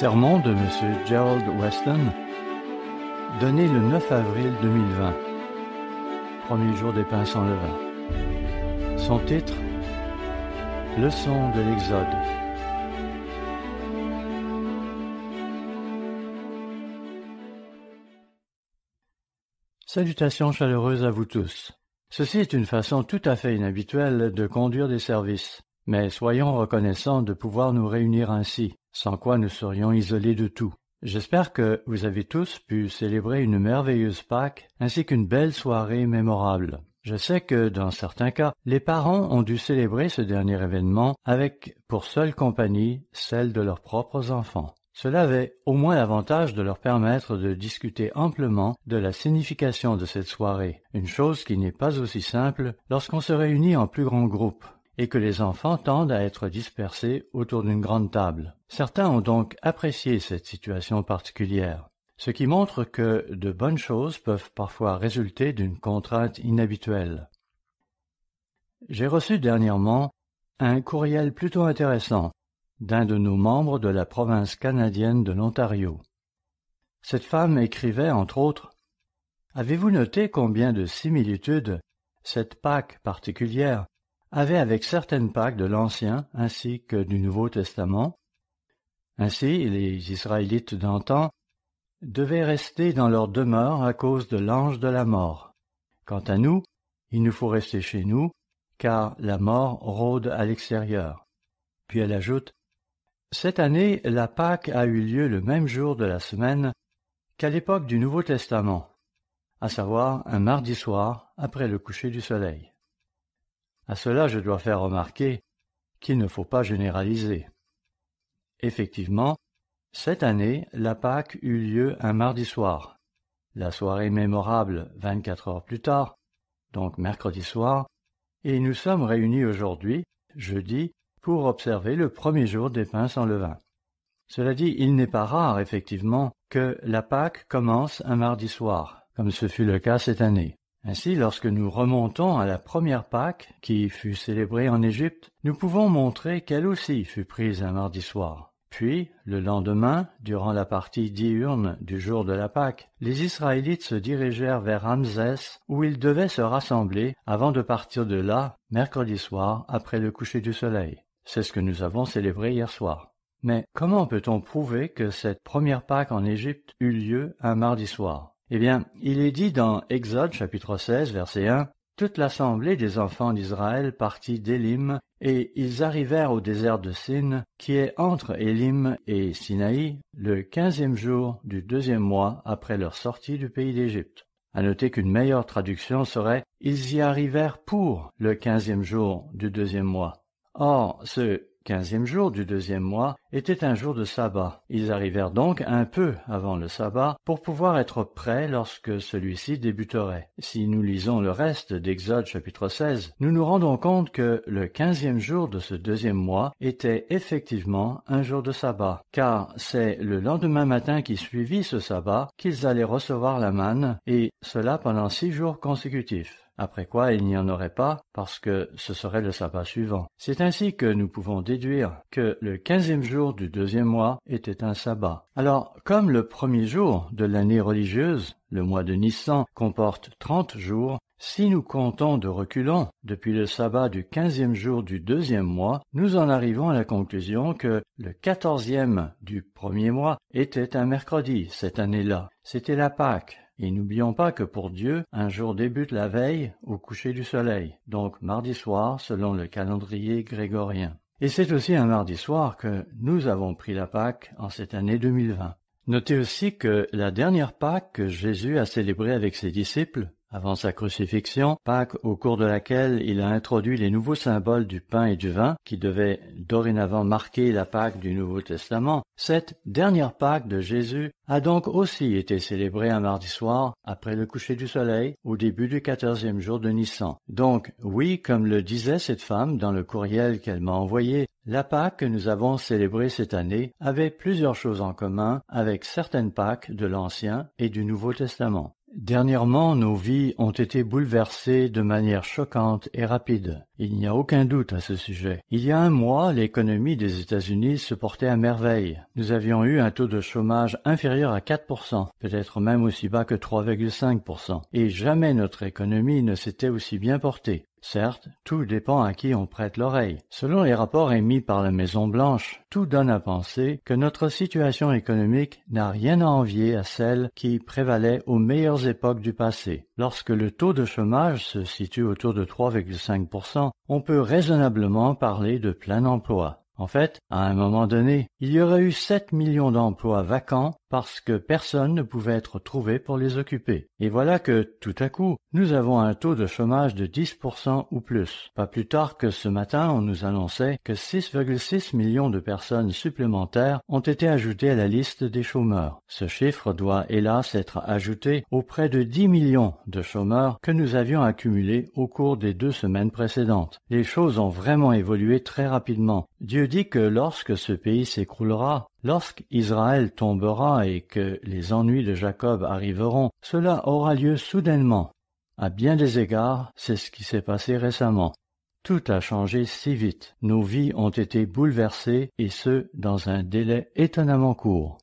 Sermon de M. Gerald Weston, donné le 9 avril 2020, premier jour des Pins sans levain. Son titre Leçon de l'Exode. Salutations chaleureuses à vous tous. Ceci est une façon tout à fait inhabituelle de conduire des services, mais soyons reconnaissants de pouvoir nous réunir ainsi sans quoi nous serions isolés de tout. J'espère que vous avez tous pu célébrer une merveilleuse Pâques ainsi qu'une belle soirée mémorable. Je sais que, dans certains cas, les parents ont dû célébrer ce dernier événement avec, pour seule compagnie, celle de leurs propres enfants. Cela avait au moins l'avantage de leur permettre de discuter amplement de la signification de cette soirée, une chose qui n'est pas aussi simple lorsqu'on se réunit en plus grand groupe et que les enfants tendent à être dispersés autour d'une grande table. Certains ont donc apprécié cette situation particulière, ce qui montre que de bonnes choses peuvent parfois résulter d'une contrainte inhabituelle. J'ai reçu dernièrement un courriel plutôt intéressant d'un de nos membres de la province canadienne de l'Ontario. Cette femme écrivait, entre autres, Avez-vous noté combien de similitudes cette Pâque particulière avait avec certaines Pâques de l'Ancien ainsi que du Nouveau Testament. Ainsi, les Israélites d'antan devaient rester dans leur demeure à cause de l'ange de la mort. Quant à nous, il nous faut rester chez nous, car la mort rôde à l'extérieur. Puis elle ajoute Cette année, la Pâque a eu lieu le même jour de la semaine qu'à l'époque du Nouveau Testament, à savoir un mardi soir après le coucher du soleil. À cela je dois faire remarquer qu'il ne faut pas généraliser. Effectivement, cette année, la Pâque eut lieu un mardi soir. La soirée mémorable, 24 heures plus tard, donc mercredi soir, et nous sommes réunis aujourd'hui, jeudi, pour observer le premier jour des pains sans levain. Cela dit, il n'est pas rare, effectivement, que la Pâque commence un mardi soir, comme ce fut le cas cette année. Ainsi, lorsque nous remontons à la première Pâque, qui fut célébrée en Égypte, nous pouvons montrer qu'elle aussi fut prise un mardi soir. Puis, le lendemain, durant la partie diurne du jour de la Pâque, les Israélites se dirigèrent vers Ramsès, où ils devaient se rassembler avant de partir de là, mercredi soir, après le coucher du soleil. C'est ce que nous avons célébré hier soir. Mais comment peut-on prouver que cette première Pâque en Égypte eut lieu un mardi soir eh bien, il est dit dans Exode chapitre 16 verset 1 toute l'assemblée des enfants d'Israël partit d'Élim, et ils arrivèrent au désert de Sin, qui est entre Élim et Sinaï, le quinzième jour du deuxième mois après leur sortie du pays d'Égypte. À noter qu'une meilleure traduction serait Ils y arrivèrent pour le quinzième jour du deuxième mois. Or, ce quinzième jour du deuxième mois était un jour de sabbat. Ils arrivèrent donc un peu avant le sabbat pour pouvoir être prêts lorsque celui-ci débuterait. Si nous lisons le reste d'Exode chapitre 16, nous nous rendons compte que le quinzième jour de ce deuxième mois était effectivement un jour de sabbat, car c'est le lendemain matin qui suivit ce sabbat qu'ils allaient recevoir la manne, et cela pendant six jours consécutifs après quoi il n'y en aurait pas, parce que ce serait le sabbat suivant. C'est ainsi que nous pouvons déduire que le quinzième jour du deuxième mois était un sabbat. Alors, comme le premier jour de l'année religieuse, le mois de Nissan, comporte trente jours, si nous comptons de reculons depuis le sabbat du quinzième jour du deuxième mois, nous en arrivons à la conclusion que le quatorzième du premier mois était un mercredi cette année-là. C'était la Pâque. Et n'oublions pas que pour Dieu, un jour débute la veille au coucher du soleil, donc mardi soir selon le calendrier grégorien. Et c'est aussi un mardi soir que nous avons pris la Pâque en cette année 2020. Notez aussi que la dernière Pâque que Jésus a célébrée avec ses disciples avant sa crucifixion, Pâques au cours de laquelle il a introduit les nouveaux symboles du pain et du vin qui devaient dorénavant marquer la Pâque du Nouveau Testament, cette dernière Pâque de Jésus a donc aussi été célébrée un mardi soir après le coucher du soleil au début du quatorzième jour de Nissan. Donc oui, comme le disait cette femme dans le courriel qu'elle m'a envoyé, la Pâque que nous avons célébrée cette année avait plusieurs choses en commun avec certaines Pâques de l'Ancien et du Nouveau Testament. Dernièrement, nos vies ont été bouleversées de manière choquante et rapide. Il n'y a aucun doute à ce sujet. Il y a un mois, l'économie des États-Unis se portait à merveille. Nous avions eu un taux de chômage inférieur à 4%, peut-être même aussi bas que 3,5%, et jamais notre économie ne s'était aussi bien portée. Certes, tout dépend à qui on prête l'oreille. Selon les rapports émis par la Maison-Blanche, tout donne à penser que notre situation économique n'a rien à envier à celle qui prévalait aux meilleures époques du passé. Lorsque le taux de chômage se situe autour de 3,5%, on peut raisonnablement parler de plein emploi. En fait, à un moment donné, il y aurait eu 7 millions d'emplois vacants parce que personne ne pouvait être trouvé pour les occuper. Et voilà que, tout à coup, nous avons un taux de chômage de 10% ou plus. Pas plus tard que ce matin, on nous annonçait que 6,6 millions de personnes supplémentaires ont été ajoutées à la liste des chômeurs. Ce chiffre doit hélas être ajouté aux près de 10 millions de chômeurs que nous avions accumulés au cours des deux semaines précédentes. Les choses ont vraiment évolué très rapidement. Dieu dit que lorsque ce pays s'écroulera, lorsque Israël tombera et que les ennuis de Jacob arriveront, cela aura lieu soudainement. À bien des égards, c'est ce qui s'est passé récemment. Tout a changé si vite, nos vies ont été bouleversées, et ce, dans un délai étonnamment court.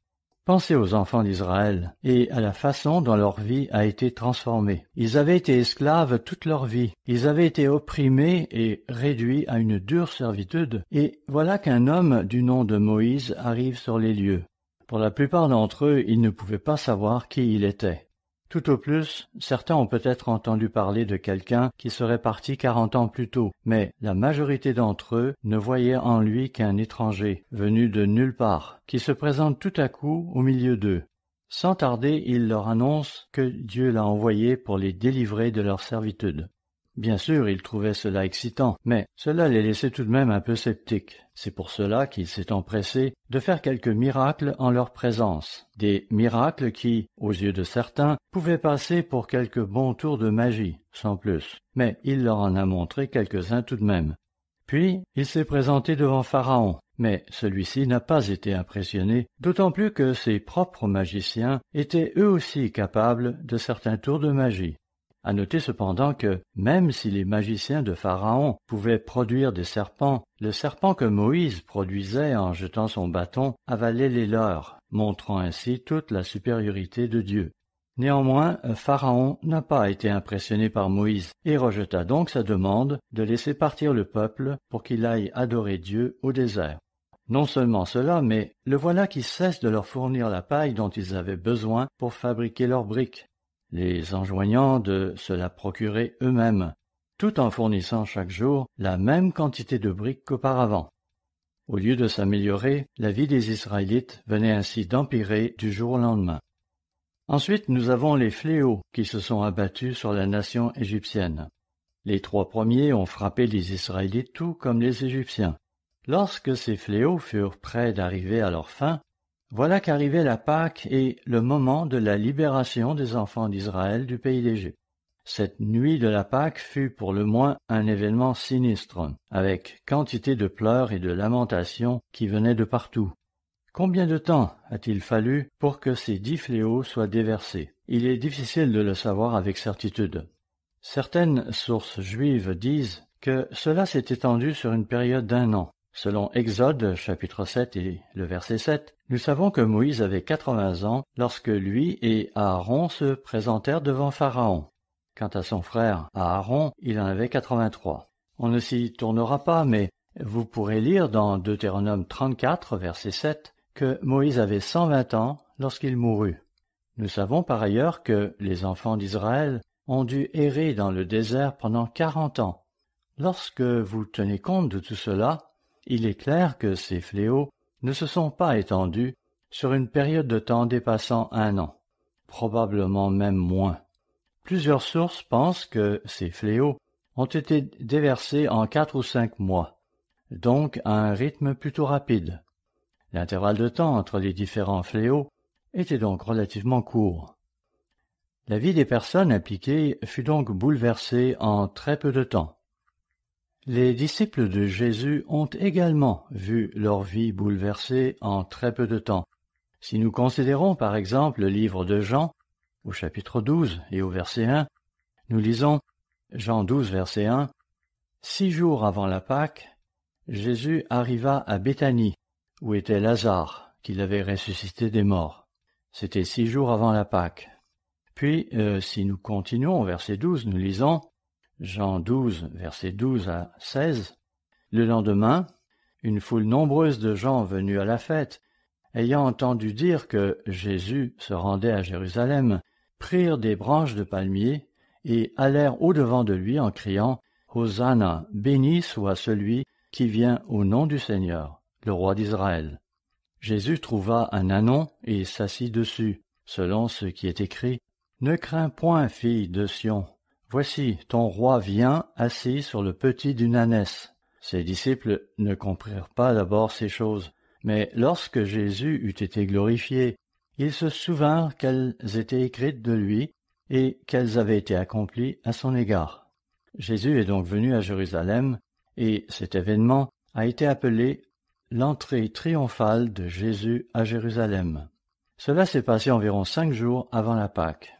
Pensez aux enfants d'Israël et à la façon dont leur vie a été transformée. Ils avaient été esclaves toute leur vie, ils avaient été opprimés et réduits à une dure servitude, et voilà qu'un homme du nom de Moïse arrive sur les lieux. Pour la plupart d'entre eux, ils ne pouvaient pas savoir qui il était. Tout au plus, certains ont peut-être entendu parler de quelqu'un qui serait parti quarante ans plus tôt, mais la majorité d'entre eux ne voyaient en lui qu'un étranger, venu de nulle part, qui se présente tout à coup au milieu d'eux. Sans tarder, il leur annonce que Dieu l'a envoyé pour les délivrer de leur servitude. Bien sûr, il trouvait cela excitant, mais cela les laissait tout de même un peu sceptiques. C'est pour cela qu'il s'est empressé de faire quelques miracles en leur présence, des miracles qui, aux yeux de certains, pouvaient passer pour quelques bons tours de magie, sans plus. Mais il leur en a montré quelques-uns tout de même. Puis, il s'est présenté devant Pharaon, mais celui-ci n'a pas été impressionné, d'autant plus que ses propres magiciens étaient eux aussi capables de certains tours de magie. À noter cependant que, même si les magiciens de Pharaon pouvaient produire des serpents, le serpent que Moïse produisait en jetant son bâton avalait les leurs, montrant ainsi toute la supériorité de Dieu. Néanmoins, Pharaon n'a pas été impressionné par Moïse et rejeta donc sa demande de laisser partir le peuple pour qu'il aille adorer Dieu au désert. Non seulement cela, mais le voilà qui cesse de leur fournir la paille dont ils avaient besoin pour fabriquer leurs briques, les enjoignant de se la procurer eux-mêmes, tout en fournissant chaque jour la même quantité de briques qu'auparavant. Au lieu de s'améliorer, la vie des Israélites venait ainsi d'empirer du jour au lendemain. Ensuite, nous avons les fléaux qui se sont abattus sur la nation égyptienne. Les trois premiers ont frappé les Israélites tout comme les Égyptiens. Lorsque ces fléaux furent près d'arriver à leur fin, voilà qu'arrivait la Pâque et le moment de la libération des enfants d'Israël du pays d'Égypte. Cette nuit de la Pâque fut pour le moins un événement sinistre, avec quantité de pleurs et de lamentations qui venaient de partout. Combien de temps a-t-il fallu pour que ces dix fléaux soient déversés Il est difficile de le savoir avec certitude. Certaines sources juives disent que cela s'est étendu sur une période d'un an, Selon Exode chapitre 7 et le verset 7, nous savons que Moïse avait 80 ans lorsque lui et Aaron se présentèrent devant Pharaon. Quant à son frère Aaron, il en avait 83. On ne s'y tournera pas, mais vous pourrez lire dans Deutéronome 34, verset 7, que Moïse avait 120 ans lorsqu'il mourut. Nous savons par ailleurs que les enfants d'Israël ont dû errer dans le désert pendant quarante ans. Lorsque vous tenez compte de tout cela, il est clair que ces fléaux ne se sont pas étendus sur une période de temps dépassant un an, probablement même moins. Plusieurs sources pensent que ces fléaux ont été déversés en quatre ou cinq mois, donc à un rythme plutôt rapide. L'intervalle de temps entre les différents fléaux était donc relativement court. La vie des personnes impliquées fut donc bouleversée en très peu de temps. Les disciples de Jésus ont également vu leur vie bouleversée en très peu de temps. Si nous considérons par exemple le livre de Jean, au chapitre 12 et au verset 1, nous lisons Jean 12, verset 1 Six jours avant la Pâque, Jésus arriva à Béthanie, où était Lazare, qu'il avait ressuscité des morts. C'était six jours avant la Pâque. Puis, euh, si nous continuons au verset 12, nous lisons Jean 12, versets 12 à 16, le lendemain, une foule nombreuse de gens venus à la fête, ayant entendu dire que Jésus se rendait à Jérusalem, prirent des branches de palmier et allèrent au-devant de lui en criant Hosanna, béni soit celui qui vient au nom du Seigneur, le roi d'Israël. Jésus trouva un anon et s'assit dessus, selon ce qui est écrit Ne crains point, fille de Sion, Voici, ton roi vient, assis sur le petit d'une ânesse. Ses disciples ne comprirent pas d'abord ces choses. Mais lorsque Jésus eut été glorifié, ils se souvinrent qu'elles étaient écrites de lui et qu'elles avaient été accomplies à son égard. Jésus est donc venu à Jérusalem, et cet événement a été appelé l'entrée triomphale de Jésus à Jérusalem. Cela s'est passé environ cinq jours avant la Pâque.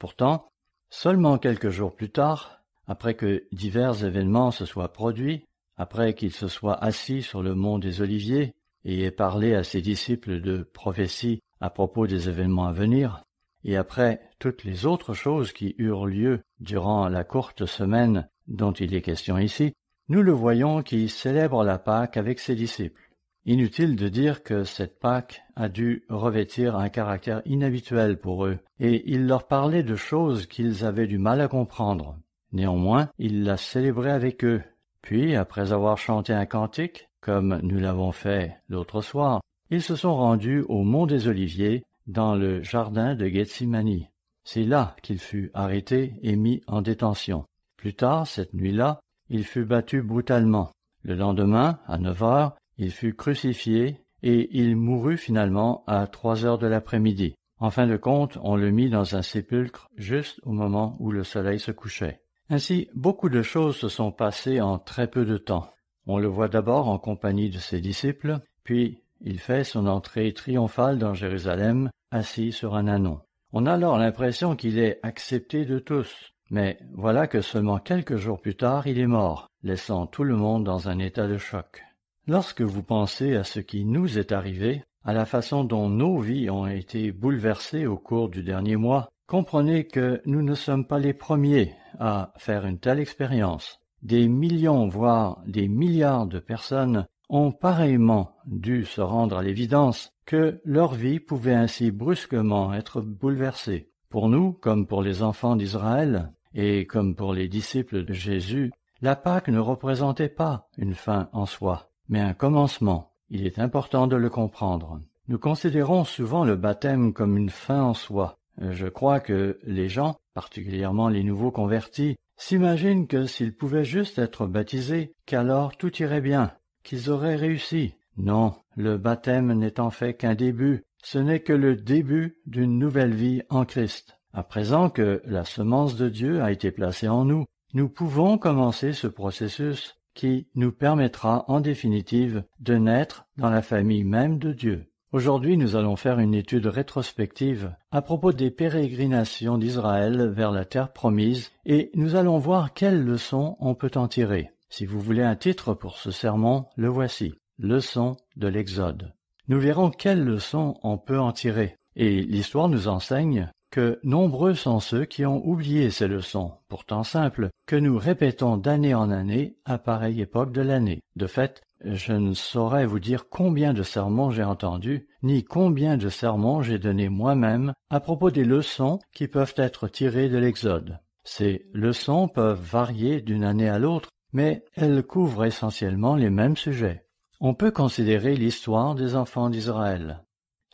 Pourtant, Seulement quelques jours plus tard, après que divers événements se soient produits, après qu'il se soit assis sur le mont des Oliviers et ait parlé à ses disciples de prophéties à propos des événements à venir, et après toutes les autres choses qui eurent lieu durant la courte semaine dont il est question ici, nous le voyons qui célèbre la Pâque avec ses disciples. Inutile de dire que cette Pâque a dû revêtir un caractère inhabituel pour eux, et il leur parlait de choses qu'ils avaient du mal à comprendre. Néanmoins, il la célébrait avec eux. Puis, après avoir chanté un cantique, comme nous l'avons fait l'autre soir, ils se sont rendus au mont des Oliviers, dans le jardin de Gethsemane. C'est là qu'il fut arrêté et mis en détention. Plus tard, cette nuit-là, il fut battu brutalement. Le lendemain, à neuf heures, il fut crucifié et il mourut finalement à trois heures de l'après-midi. En fin de compte, on le mit dans un sépulcre juste au moment où le soleil se couchait. Ainsi, beaucoup de choses se sont passées en très peu de temps. On le voit d'abord en compagnie de ses disciples, puis il fait son entrée triomphale dans Jérusalem, assis sur un anon. On a alors l'impression qu'il est accepté de tous, mais voilà que seulement quelques jours plus tard il est mort, laissant tout le monde dans un état de choc. Lorsque vous pensez à ce qui nous est arrivé, à la façon dont nos vies ont été bouleversées au cours du dernier mois, comprenez que nous ne sommes pas les premiers à faire une telle expérience. Des millions, voire des milliards de personnes ont pareillement dû se rendre à l'évidence que leur vie pouvait ainsi brusquement être bouleversée. Pour nous, comme pour les enfants d'Israël, et comme pour les disciples de Jésus, la Pâque ne représentait pas une fin en soi mais un commencement. Il est important de le comprendre. Nous considérons souvent le baptême comme une fin en soi. Euh, je crois que les gens, particulièrement les nouveaux convertis, s'imaginent que s'ils pouvaient juste être baptisés, qu'alors tout irait bien, qu'ils auraient réussi. Non, le baptême n'est en fait qu'un début, ce n'est que le début d'une nouvelle vie en Christ. À présent que la semence de Dieu a été placée en nous, nous pouvons commencer ce processus qui nous permettra en définitive de naître dans la famille même de Dieu. Aujourd'hui, nous allons faire une étude rétrospective à propos des pérégrinations d'Israël vers la terre promise et nous allons voir quelles leçons on peut en tirer. Si vous voulez un titre pour ce sermon, le voici. Leçon de l'Exode. Nous verrons quelles leçons on peut en tirer. Et l'histoire nous enseigne que nombreux sont ceux qui ont oublié ces leçons, pourtant simples, que nous répétons d'année en année à pareille époque de l'année. De fait, je ne saurais vous dire combien de sermons j'ai entendus, ni combien de sermons j'ai donnés moi-même à propos des leçons qui peuvent être tirées de l'Exode. Ces leçons peuvent varier d'une année à l'autre, mais elles couvrent essentiellement les mêmes sujets. On peut considérer l'histoire des enfants d'Israël,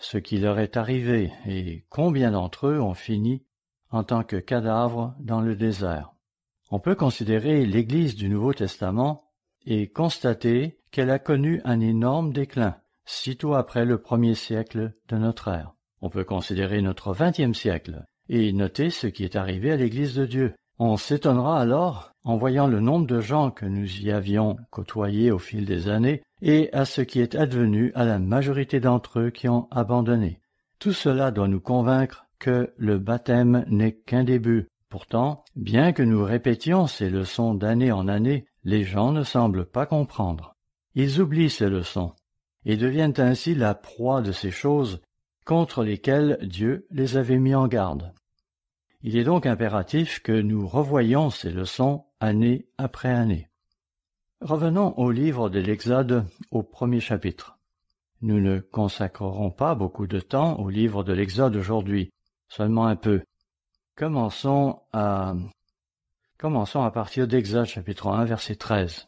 ce qui leur est arrivé et combien d'entre eux ont fini en tant que cadavres dans le désert. On peut considérer l'Église du Nouveau Testament et constater qu'elle a connu un énorme déclin, sitôt après le premier siècle de notre ère. On peut considérer notre vingtième siècle et noter ce qui est arrivé à l'Église de Dieu. On s'étonnera alors, en voyant le nombre de gens que nous y avions côtoyés au fil des années, et à ce qui est advenu à la majorité d'entre eux qui ont abandonné. Tout cela doit nous convaincre que le baptême n'est qu'un début. Pourtant, bien que nous répétions ces leçons d'année en année, les gens ne semblent pas comprendre. Ils oublient ces leçons, et deviennent ainsi la proie de ces choses contre lesquelles Dieu les avait mis en garde. Il est donc impératif que nous revoyions ces leçons année après année. Revenons au livre de l'Exode au premier chapitre. Nous ne consacrerons pas beaucoup de temps au livre de l'Exode aujourd'hui, seulement un peu. Commençons à Commençons à partir d'Exode chapitre 1 verset 13.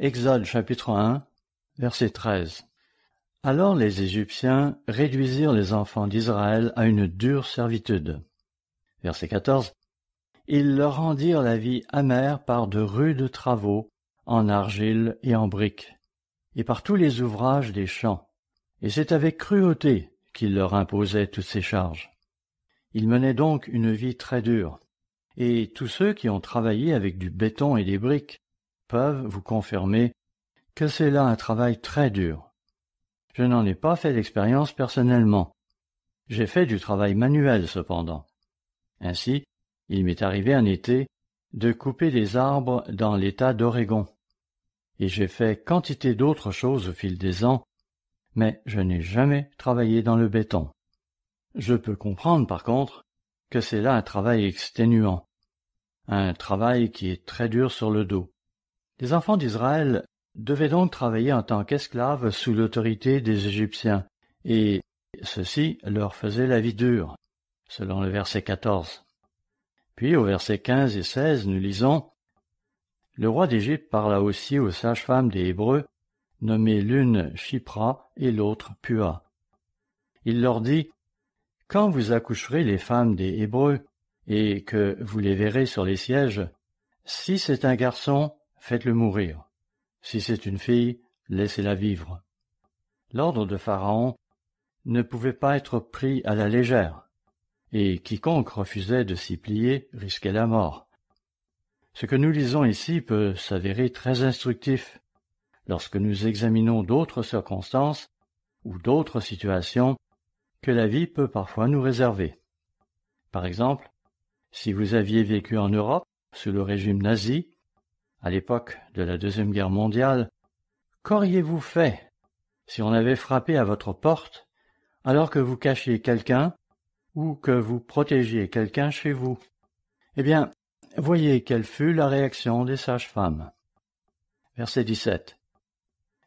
Exode chapitre 1 verset 13. Alors les Égyptiens réduisirent les enfants d'Israël à une dure servitude. Verset 14. Ils leur rendirent la vie amère par de rudes travaux en argile et en briques, et par tous les ouvrages des champs. Et c'est avec cruauté qu'ils leur imposaient toutes ces charges. Ils menaient donc une vie très dure. Et tous ceux qui ont travaillé avec du béton et des briques peuvent vous confirmer que c'est là un travail très dur. Je n'en ai pas fait l'expérience personnellement. J'ai fait du travail manuel cependant. Ainsi, il m'est arrivé en été de couper des arbres dans l'État d'Oregon. Et j'ai fait quantité d'autres choses au fil des ans, mais je n'ai jamais travaillé dans le béton. Je peux comprendre, par contre, que c'est là un travail exténuant, un travail qui est très dur sur le dos. Les enfants d'Israël devaient donc travailler en tant qu'esclaves sous l'autorité des Égyptiens, et ceci leur faisait la vie dure selon le verset 14. Puis au verset quinze et seize, nous lisons Le roi d'Égypte parla aussi aux sages-femmes des Hébreux, nommées l'une Chypra et l'autre Pua. Il leur dit Quand vous accoucherez les femmes des Hébreux, et que vous les verrez sur les sièges, si c'est un garçon, faites-le mourir. Si c'est une fille, laissez-la vivre. L'ordre de Pharaon ne pouvait pas être pris à la légère et quiconque refusait de s'y plier risquait la mort. Ce que nous lisons ici peut s'avérer très instructif lorsque nous examinons d'autres circonstances ou d'autres situations que la vie peut parfois nous réserver. Par exemple, si vous aviez vécu en Europe sous le régime nazi, à l'époque de la Deuxième Guerre mondiale, qu'auriez-vous fait si on avait frappé à votre porte alors que vous cachiez quelqu'un ou que vous protégiez quelqu'un chez vous. Eh bien, voyez quelle fut la réaction des sages-femmes. Verset 17.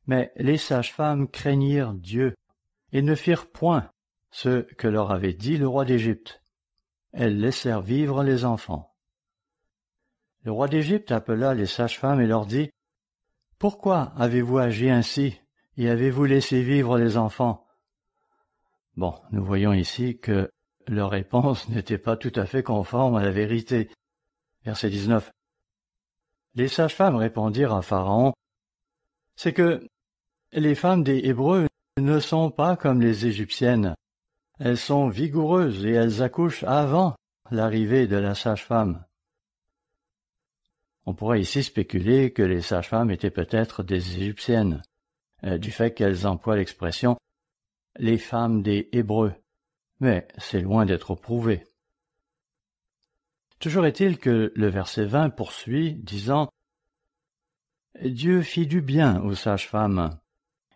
Mais les sages-femmes craignirent Dieu et ne firent point ce que leur avait dit le roi d'Égypte. Elles laissèrent vivre les enfants. Le roi d'Égypte appela les sages-femmes et leur dit Pourquoi avez-vous agi ainsi et avez-vous laissé vivre les enfants Bon, nous voyons ici que leur réponse n'était pas tout à fait conforme à la vérité. Verset 19. Les sages-femmes répondirent à Pharaon, c'est que les femmes des Hébreux ne sont pas comme les Égyptiennes. Elles sont vigoureuses et elles accouchent avant l'arrivée de la sage-femme. On pourrait ici spéculer que les sages-femmes étaient peut-être des Égyptiennes, euh, du fait qu'elles emploient l'expression les femmes des Hébreux mais c'est loin d'être prouvé. Toujours est-il que le verset 20 poursuit, disant Dieu fit du bien aux sages femmes,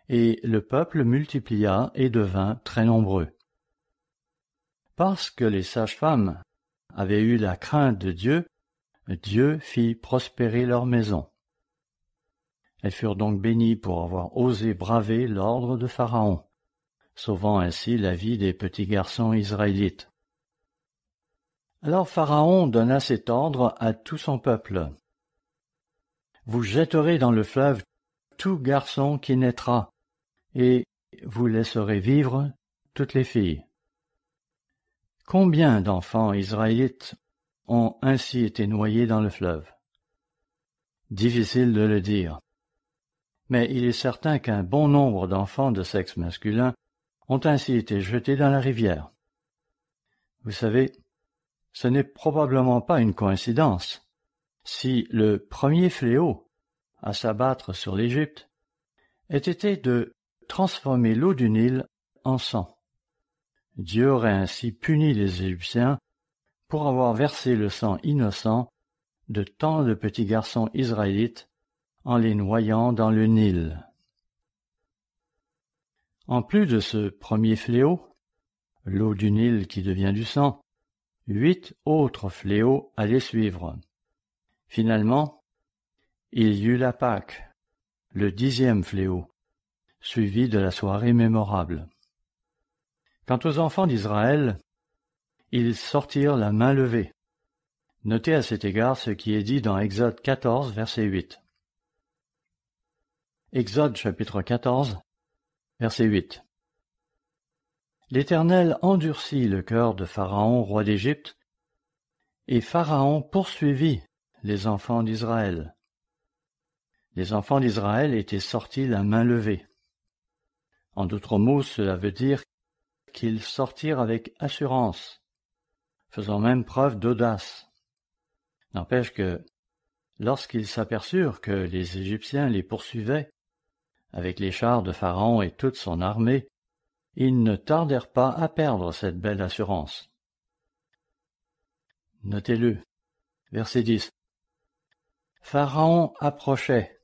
et le peuple multiplia et devint très nombreux. Parce que les sages femmes avaient eu la crainte de Dieu, Dieu fit prospérer leur maison. Elles furent donc bénies pour avoir osé braver l'ordre de Pharaon sauvant ainsi la vie des petits garçons israélites. Alors Pharaon donna cet ordre à tout son peuple. Vous jetterez dans le fleuve tout garçon qui naîtra, et vous laisserez vivre toutes les filles. Combien d'enfants israélites ont ainsi été noyés dans le fleuve Difficile de le dire. Mais il est certain qu'un bon nombre d'enfants de sexe masculin ont ainsi été jetés dans la rivière. Vous savez, ce n'est probablement pas une coïncidence. Si le premier fléau à s'abattre sur l'Égypte ait été de transformer l'eau du Nil en sang. Dieu aurait ainsi puni les Égyptiens pour avoir versé le sang innocent de tant de petits garçons israélites en les noyant dans le Nil. En plus de ce premier fléau, l'eau du Nil qui devient du sang, huit autres fléaux allaient suivre. Finalement, il y eut la Pâque, le dixième fléau, suivi de la soirée mémorable. Quant aux enfants d'Israël, ils sortirent la main levée. Notez à cet égard ce qui est dit dans Exode 14, verset 8. Exode chapitre 14, Verset 8. L'Éternel endurcit le cœur de Pharaon, roi d'Égypte, et Pharaon poursuivit les enfants d'Israël. Les enfants d'Israël étaient sortis la main levée. En d'autres mots, cela veut dire qu'ils sortirent avec assurance, faisant même preuve d'audace. N'empêche que, lorsqu'ils s'aperçurent que les Égyptiens les poursuivaient, avec les chars de Pharaon et toute son armée, ils ne tardèrent pas à perdre cette belle assurance. Notez-le. Verset 10. Pharaon approchait.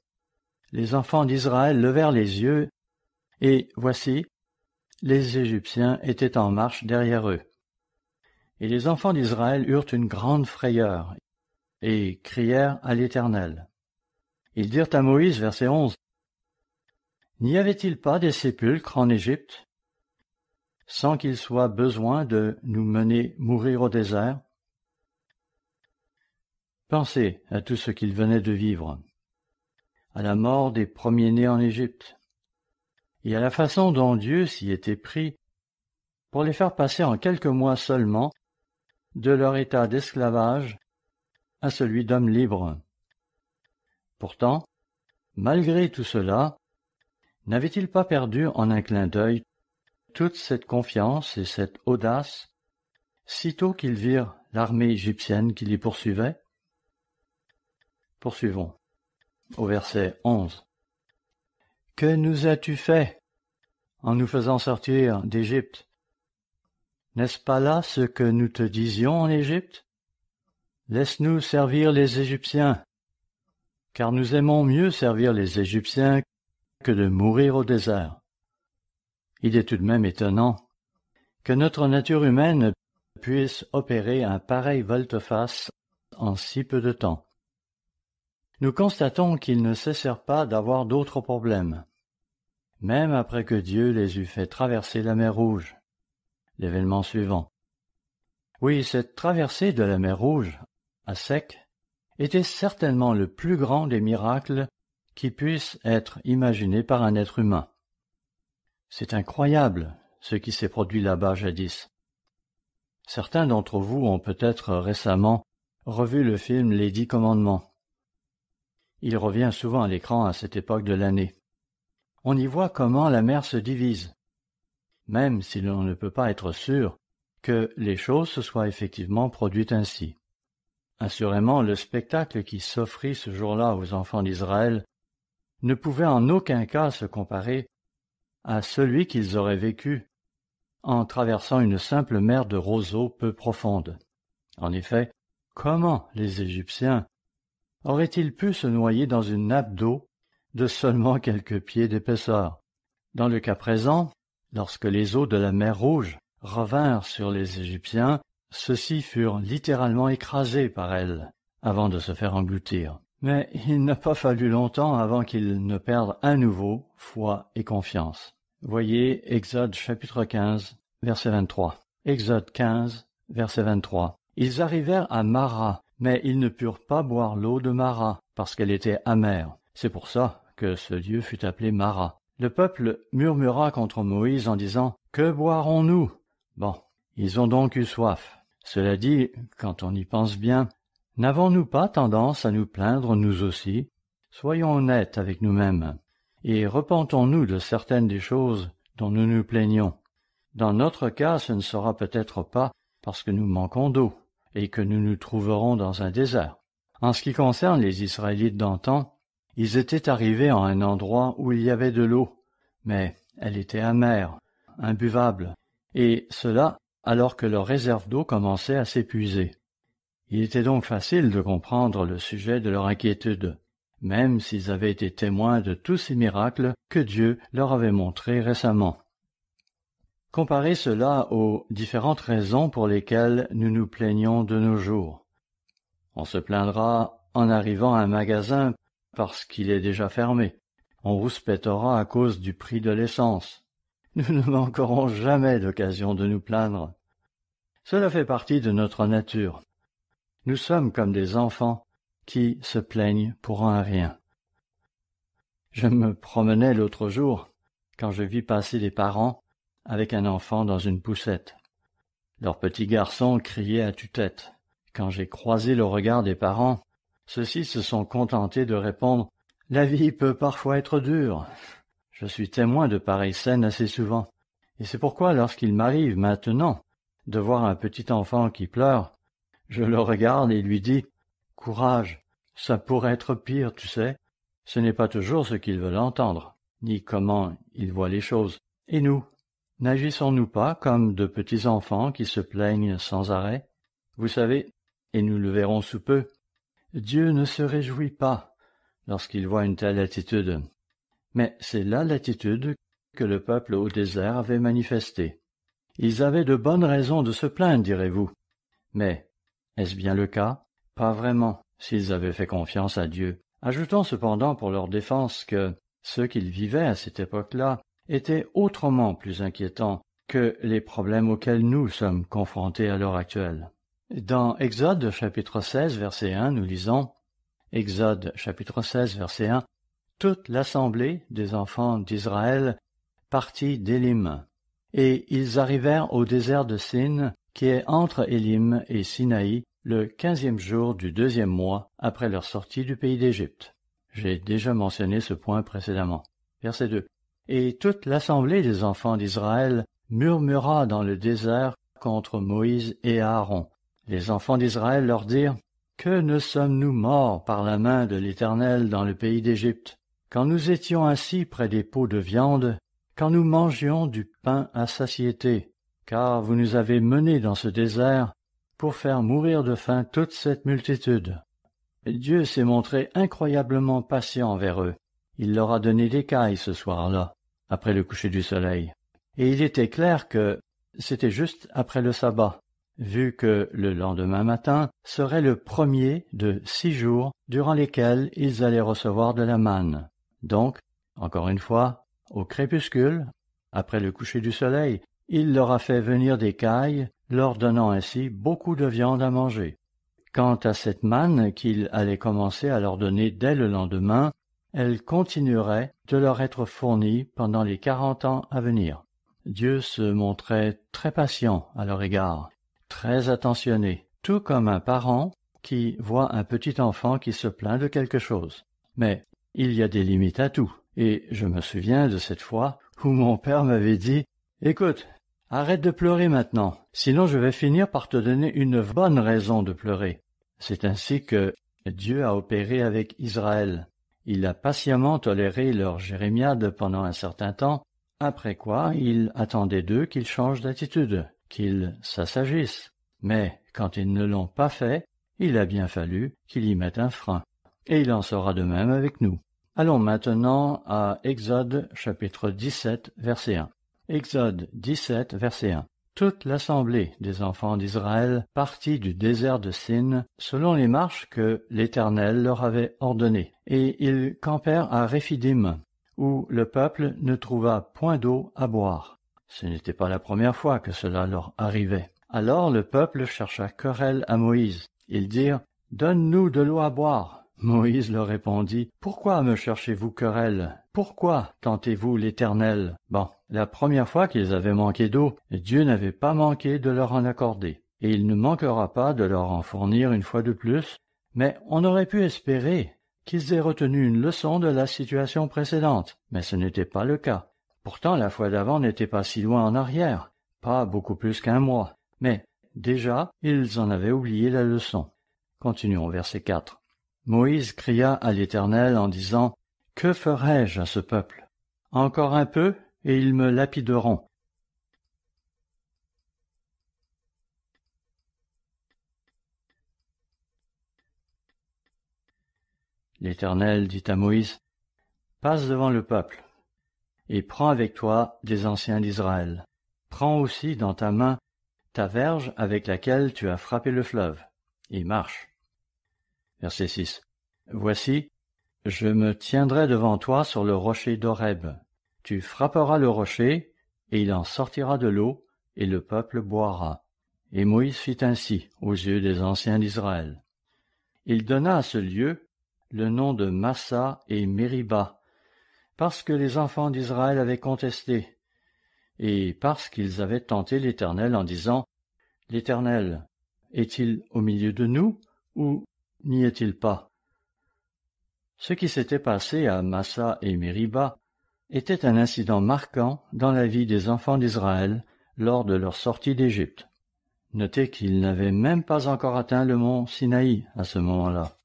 Les enfants d'Israël levèrent les yeux, et voici, les Égyptiens étaient en marche derrière eux. Et les enfants d'Israël eurent une grande frayeur, et crièrent à l'Éternel. Ils dirent à Moïse, verset 11, N'y avait-il pas des sépulcres en Égypte sans qu'il soit besoin de nous mener mourir au désert Pensez à tout ce qu'ils venaient de vivre, à la mort des premiers-nés en Égypte, et à la façon dont Dieu s'y était pris pour les faire passer en quelques mois seulement de leur état d'esclavage à celui d'hommes libre. Pourtant, malgré tout cela, N'avait-il pas perdu en un clin d'œil toute cette confiance et cette audace, sitôt qu'ils virent l'armée égyptienne qui les poursuivait Poursuivons. Au verset 11. Que nous as-tu fait en nous faisant sortir d'Égypte N'est-ce pas là ce que nous te disions en Égypte Laisse-nous servir les Égyptiens, car nous aimons mieux servir les Égyptiens que de mourir au désert. Il est tout de même étonnant que notre nature humaine puisse opérer un pareil volte-face en si peu de temps. Nous constatons qu'ils ne cessèrent pas d'avoir d'autres problèmes, même après que Dieu les eut fait traverser la mer Rouge. L'événement suivant. Oui, cette traversée de la mer Rouge, à sec, était certainement le plus grand des miracles qui puisse être imaginé par un être humain. C'est incroyable ce qui s'est produit là-bas jadis. Certains d'entre vous ont peut-être récemment revu le film Les Dix Commandements. Il revient souvent à l'écran à cette époque de l'année. On y voit comment la mer se divise. Même si l'on ne peut pas être sûr que les choses se soient effectivement produites ainsi. Assurément, le spectacle qui s'offrit ce jour-là aux enfants d'Israël ne pouvait en aucun cas se comparer à celui qu'ils auraient vécu en traversant une simple mer de roseaux peu profonde. En effet, comment les Égyptiens auraient-ils pu se noyer dans une nappe d'eau de seulement quelques pieds d'épaisseur Dans le cas présent, lorsque les eaux de la mer Rouge revinrent sur les Égyptiens, ceux-ci furent littéralement écrasés par elles avant de se faire engloutir. Mais il n'a pas fallu longtemps avant qu'il ne perde à nouveau foi et confiance. Voyez Exode chapitre 15, verset 23. Exode 15, verset 23. Ils arrivèrent à Mara, mais ils ne purent pas boire l'eau de Mara, parce qu'elle était amère. C'est pour ça que ce lieu fut appelé Mara. Le peuple murmura contre Moïse en disant Que boirons-nous Bon, ils ont donc eu soif. Cela dit, quand on y pense bien, N'avons-nous pas tendance à nous plaindre nous aussi Soyons honnêtes avec nous-mêmes, et repentons-nous de certaines des choses dont nous nous plaignons. Dans notre cas, ce ne sera peut-être pas parce que nous manquons d'eau, et que nous nous trouverons dans un désert. En ce qui concerne les Israélites d'antan, ils étaient arrivés en un endroit où il y avait de l'eau, mais elle était amère, imbuvable, et cela alors que leur réserve d'eau commençait à s'épuiser. Il était donc facile de comprendre le sujet de leur inquiétude, même s'ils avaient été témoins de tous ces miracles que Dieu leur avait montrés récemment. Comparez cela aux différentes raisons pour lesquelles nous nous plaignons de nos jours. On se plaindra en arrivant à un magasin parce qu'il est déjà fermé. On rouspétera à cause du prix de l'essence. Nous ne manquerons jamais d'occasion de nous plaindre. Cela fait partie de notre nature. Nous sommes comme des enfants qui se plaignent pour un rien. Je me promenais l'autre jour quand je vis passer des parents avec un enfant dans une poussette. Leur petit garçon criait à tue-tête. Quand j'ai croisé le regard des parents, ceux-ci se sont contentés de répondre La vie peut parfois être dure. Je suis témoin de pareilles scènes assez souvent, et c'est pourquoi lorsqu'il m'arrive maintenant de voir un petit enfant qui pleure, je le regarde et lui dis Courage, ça pourrait être pire, tu sais. Ce n'est pas toujours ce qu'ils veulent entendre, ni comment ils voient les choses. Et nous N'agissons-nous pas comme de petits enfants qui se plaignent sans arrêt Vous savez, et nous le verrons sous peu, Dieu ne se réjouit pas lorsqu'il voit une telle attitude. Mais c'est là l'attitude que le peuple au désert avait manifestée. Ils avaient de bonnes raisons de se plaindre, direz-vous. Mais est-ce bien le cas Pas vraiment, s'ils avaient fait confiance à Dieu. Ajoutons cependant pour leur défense que ceux qu'ils vivaient à cette époque-là étaient autrement plus inquiétants que les problèmes auxquels nous sommes confrontés à l'heure actuelle. Dans Exode chapitre 16 verset 1, nous lisons Exode chapitre 16 verset 1 Toute l'assemblée des enfants d'Israël partit d'Élim, et ils arrivèrent au désert de Sin, qui est entre Élim et Sinaï le quinzième jour du deuxième mois après leur sortie du pays d'Égypte. J'ai déjà mentionné ce point précédemment. Verset 2. Et toute l'assemblée des enfants d'Israël murmura dans le désert contre Moïse et Aaron. Les enfants d'Israël leur dirent Que ne sommes-nous morts par la main de l'Éternel dans le pays d'Égypte, quand nous étions assis près des pots de viande, quand nous mangions du pain à satiété, car vous nous avez menés dans ce désert pour faire mourir de faim toute cette multitude. Dieu s'est montré incroyablement patient envers eux. Il leur a donné des cailles ce soir-là, après le coucher du soleil. Et il était clair que c'était juste après le sabbat, vu que le lendemain matin serait le premier de six jours durant lesquels ils allaient recevoir de la manne. Donc, encore une fois, au crépuscule, après le coucher du soleil, il leur a fait venir des cailles, leur donnant ainsi beaucoup de viande à manger. Quant à cette manne qu'il allait commencer à leur donner dès le lendemain, elle continuerait de leur être fournie pendant les quarante ans à venir. Dieu se montrait très patient à leur égard, très attentionné, tout comme un parent qui voit un petit enfant qui se plaint de quelque chose. Mais il y a des limites à tout, et je me souviens de cette fois où mon père m'avait dit Écoute, Arrête de pleurer maintenant, sinon je vais finir par te donner une bonne raison de pleurer. C'est ainsi que Dieu a opéré avec Israël. Il a patiemment toléré leur jérémiade pendant un certain temps, après quoi il attendait d'eux qu'ils changent d'attitude, qu'ils s'assagissent. Mais quand ils ne l'ont pas fait, il a bien fallu qu'il y mette un frein. Et il en sera de même avec nous. Allons maintenant à Exode chapitre 17 verset 1. Exode 17, verset 1. Toute l'assemblée des enfants d'Israël partit du désert de Sin, selon les marches que l'Éternel leur avait ordonnées, et ils campèrent à Réphidim, où le peuple ne trouva point d'eau à boire. Ce n'était pas la première fois que cela leur arrivait. Alors le peuple chercha querelle à Moïse. Ils dirent Donne-nous de l'eau à boire. Moïse leur répondit Pourquoi me cherchez-vous querelle Pourquoi tentez-vous l'Éternel la première fois qu'ils avaient manqué d'eau, Dieu n'avait pas manqué de leur en accorder, et il ne manquera pas de leur en fournir une fois de plus, mais on aurait pu espérer qu'ils aient retenu une leçon de la situation précédente, mais ce n'était pas le cas. Pourtant la fois d'avant n'était pas si loin en arrière, pas beaucoup plus qu'un mois, mais déjà ils en avaient oublié la leçon. Continuons verset 4. Moïse cria à l'Éternel en disant Que ferai-je à ce peuple Encore un peu, et ils me lapideront. L'Éternel dit à Moïse, Passe devant le peuple, et prends avec toi des anciens d'Israël. Prends aussi dans ta main ta verge avec laquelle tu as frappé le fleuve, et marche. Verset 6. Voici, je me tiendrai devant toi sur le rocher d'Horeb, tu frapperas le rocher, et il en sortira de l'eau, et le peuple boira. Et Moïse fit ainsi aux yeux des anciens d'Israël. Il donna à ce lieu le nom de Massa et Meriba parce que les enfants d'Israël avaient contesté, et parce qu'ils avaient tenté l'Éternel en disant L'Éternel est-il au milieu de nous, ou n'y est-il pas Ce qui s'était passé à Massa et Meriba était un incident marquant dans la vie des enfants d'Israël lors de leur sortie d'Égypte. Notez qu'ils n'avaient même pas encore atteint le mont Sinaï à ce moment-là.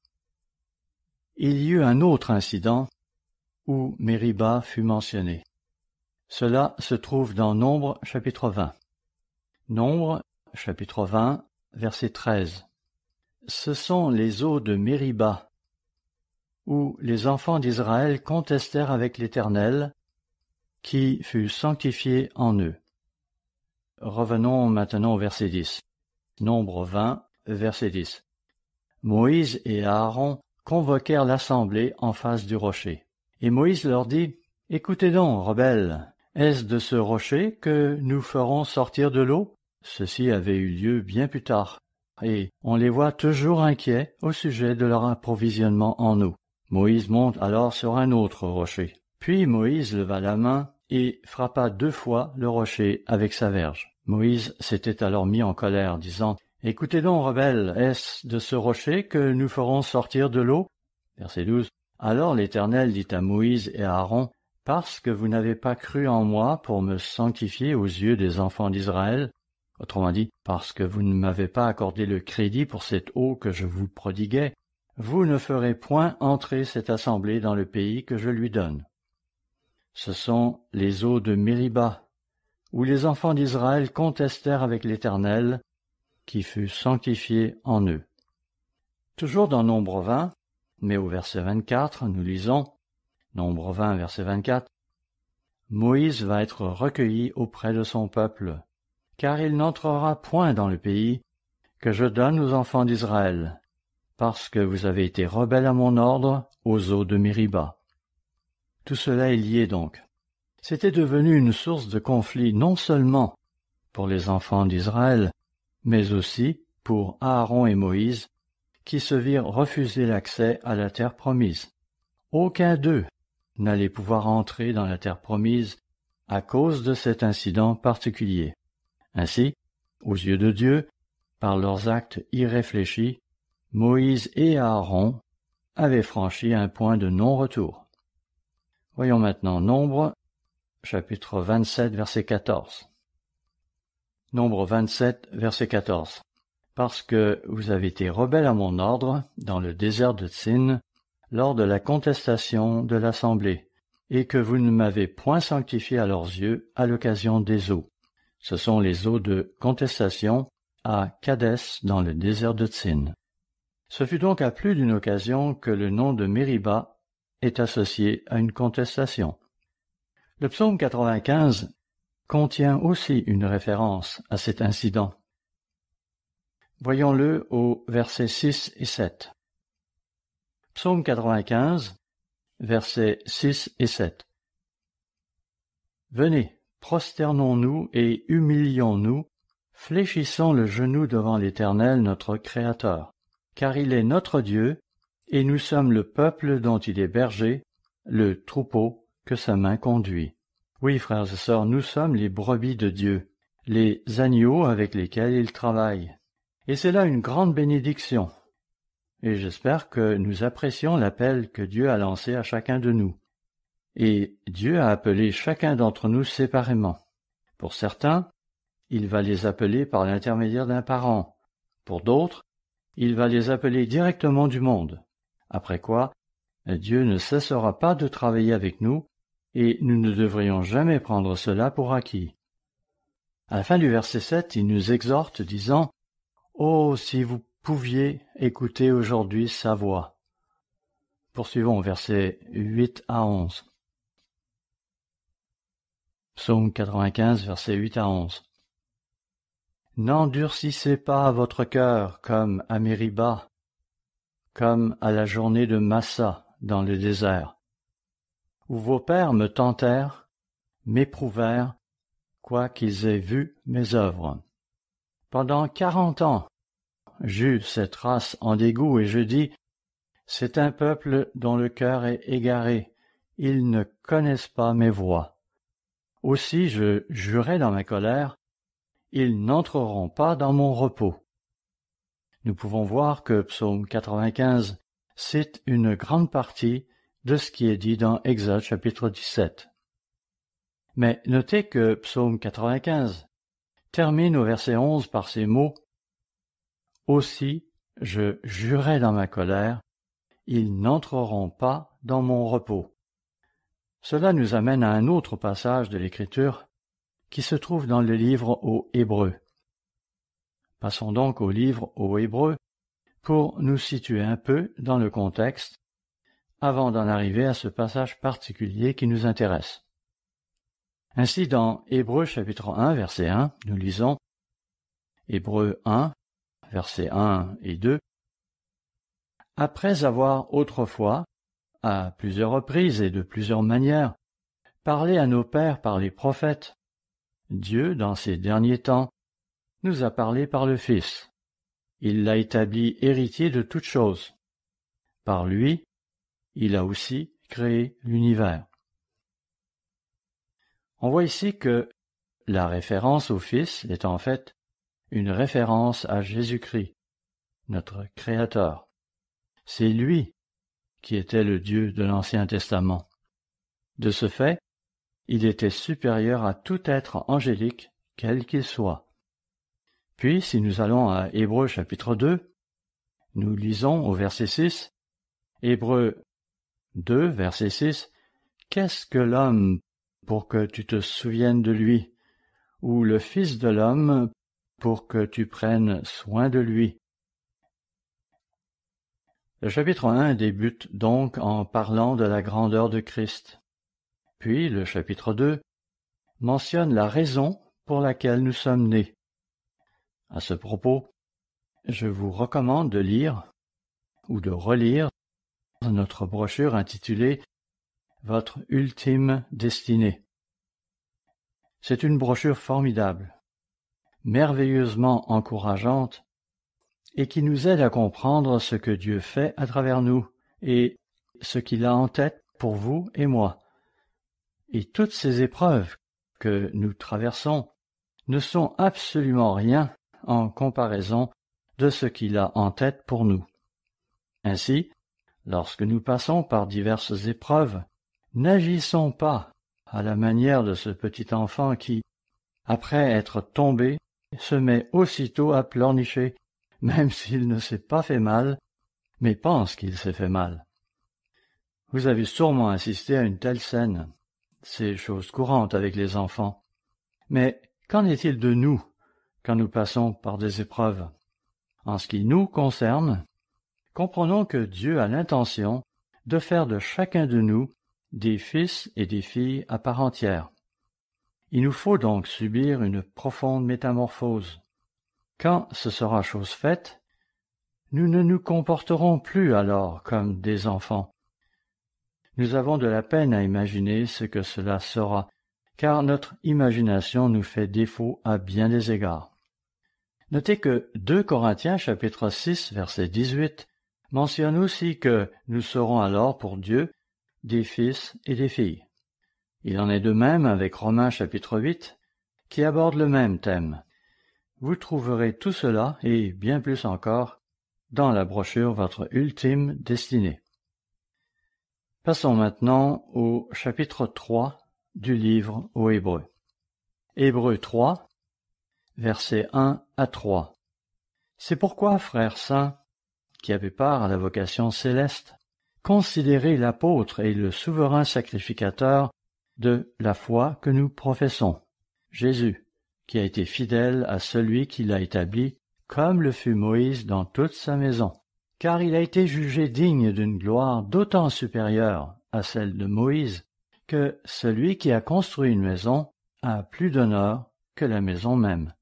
Il y eut un autre incident où Mériba fut mentionné. Cela se trouve dans Nombre chapitre 20. Nombre chapitre 20 verset 13. Ce sont les eaux de Meriba où les enfants d'Israël contestèrent avec l'Éternel qui fut sanctifié en eux. Revenons maintenant au verset 10. Nombre 20, verset 10. Moïse et Aaron convoquèrent l'assemblée en face du rocher. Et Moïse leur dit, Écoutez donc, rebelles, est-ce de ce rocher que nous ferons sortir de l'eau? Ceci avait eu lieu bien plus tard, et on les voit toujours inquiets au sujet de leur approvisionnement en eau. Moïse monte alors sur un autre rocher. Puis Moïse leva la main et frappa deux fois le rocher avec sa verge. Moïse s'était alors mis en colère, disant Écoutez donc, rebelles, est-ce de ce rocher que nous ferons sortir de l'eau Verset 12. Alors l'Éternel dit à Moïse et à Aaron Parce que vous n'avez pas cru en moi pour me sanctifier aux yeux des enfants d'Israël, autrement dit, parce que vous ne m'avez pas accordé le crédit pour cette eau que je vous prodiguais, vous ne ferez point entrer cette assemblée dans le pays que je lui donne. Ce sont les eaux de Mériba, où les enfants d'Israël contestèrent avec l'Éternel, qui fut sanctifié en eux. Toujours dans Nombre 20, mais au verset 24, nous lisons, Nombre 20, verset 24, Moïse va être recueilli auprès de son peuple, car il n'entrera point dans le pays que je donne aux enfants d'Israël, parce que vous avez été rebelles à mon ordre aux eaux de Meriba. » Tout cela est lié donc. C'était devenu une source de conflit non seulement pour les enfants d'Israël, mais aussi pour Aaron et Moïse, qui se virent refuser l'accès à la terre promise. Aucun d'eux n'allait pouvoir entrer dans la terre promise à cause de cet incident particulier. Ainsi, aux yeux de Dieu, par leurs actes irréfléchis, Moïse et Aaron avaient franchi un point de non-retour. Voyons maintenant Nombre, chapitre 27, verset 14. Nombre 27, verset 14. Parce que vous avez été rebelles à mon ordre dans le désert de Tsin lors de la contestation de l'assemblée, et que vous ne m'avez point sanctifié à leurs yeux à l'occasion des eaux. Ce sont les eaux de contestation à Kadès dans le désert de Tsin. Ce fut donc à plus d'une occasion que le nom de Meriba est associé à une contestation. Le psaume 95 contient aussi une référence à cet incident. Voyons-le au versets 6 et 7. Psaume 95, versets 6 et 7. Venez, prosternons-nous et humilions-nous, fléchissons le genou devant l'Éternel notre Créateur, car il est notre Dieu, et nous sommes le peuple dont il est berger, le troupeau que sa main conduit. Oui, frères et sœurs, nous sommes les brebis de Dieu, les agneaux avec lesquels il travaille. Et c'est là une grande bénédiction. Et j'espère que nous apprécions l'appel que Dieu a lancé à chacun de nous. Et Dieu a appelé chacun d'entre nous séparément. Pour certains, il va les appeler par l'intermédiaire d'un parent. Pour d'autres, il va les appeler directement du monde après quoi Dieu ne cessera pas de travailler avec nous, et nous ne devrions jamais prendre cela pour acquis. À la fin du verset 7, il nous exhorte, disant Oh, si vous pouviez écouter aujourd'hui sa voix. Poursuivons versets 8 à 11. Psaume 95, versets 8 à 11. N'endurcissez pas votre cœur comme à Mériba, comme à la journée de Massa dans le désert, où vos pères me tentèrent, m'éprouvèrent, quoiqu'ils aient vu mes œuvres. Pendant quarante ans, j'eus cette race en dégoût et je dis, c'est un peuple dont le cœur est égaré, ils ne connaissent pas mes voies. Aussi je jurai dans ma colère, ils n'entreront pas dans mon repos. Nous pouvons voir que Psaume 95 cite une grande partie de ce qui est dit dans Exode chapitre 17. Mais notez que Psaume 95 termine au verset 11 par ces mots Aussi je jurai dans ma colère, ils n'entreront pas dans mon repos. Cela nous amène à un autre passage de l'Écriture qui se trouve dans le livre aux Hébreux. Passons donc au livre aux Hébreux pour nous situer un peu dans le contexte avant d'en arriver à ce passage particulier qui nous intéresse. Ainsi, dans Hébreux chapitre 1, verset 1, nous lisons Hébreux 1, verset 1 et 2. Après avoir autrefois, à plusieurs reprises et de plusieurs manières, parlé à nos pères par les prophètes, Dieu, dans ces derniers temps, nous a parlé par le Fils. Il l'a établi héritier de toutes choses. Par lui, il a aussi créé l'univers. On voit ici que la référence au Fils est en fait une référence à Jésus-Christ, notre Créateur. C'est lui qui était le Dieu de l'Ancien Testament. De ce fait, il était supérieur à tout être angélique, quel qu'il soit. Puis, si nous allons à Hébreu chapitre 2, nous lisons au verset 6, Hébreu 2, verset 6, Qu'est-ce que l'homme pour que tu te souviennes de lui, ou le Fils de l'homme pour que tu prennes soin de lui Le chapitre 1 débute donc en parlant de la grandeur de Christ. Puis le chapitre 2 mentionne la raison pour laquelle nous sommes nés. À ce propos, je vous recommande de lire ou de relire notre brochure intitulée Votre ultime destinée. C'est une brochure formidable, merveilleusement encourageante et qui nous aide à comprendre ce que Dieu fait à travers nous et ce qu'il a en tête pour vous et moi. Et toutes ces épreuves que nous traversons ne sont absolument rien en comparaison de ce qu'il a en tête pour nous. Ainsi, lorsque nous passons par diverses épreuves, n'agissons pas à la manière de ce petit enfant qui, après être tombé, se met aussitôt à pleurnicher, même s'il ne s'est pas fait mal, mais pense qu'il s'est fait mal. Vous avez sûrement assisté à une telle scène. C'est chose courante avec les enfants. Mais qu'en est-il de nous quand nous passons par des épreuves. En ce qui nous concerne, comprenons que Dieu a l'intention de faire de chacun de nous des fils et des filles à part entière. Il nous faut donc subir une profonde métamorphose. Quand ce sera chose faite, nous ne nous comporterons plus alors comme des enfants. Nous avons de la peine à imaginer ce que cela sera, car notre imagination nous fait défaut à bien des égards. Notez que 2 Corinthiens chapitre 6 verset 18 mentionne aussi que nous serons alors pour Dieu des fils et des filles. Il en est de même avec Romains chapitre 8 qui aborde le même thème. Vous trouverez tout cela et bien plus encore dans la brochure Votre ultime destinée. Passons maintenant au chapitre 3 du livre aux Hébreux. Hébreux 3 versets 1 à 3. C'est pourquoi, frères saints, qui avez part à la vocation céleste, considérez l'apôtre et le souverain sacrificateur de la foi que nous professons, Jésus, qui a été fidèle à celui qui l'a établi, comme le fut Moïse dans toute sa maison, car il a été jugé digne d'une gloire d'autant supérieure à celle de Moïse, que celui qui a construit une maison a plus d'honneur que la maison même.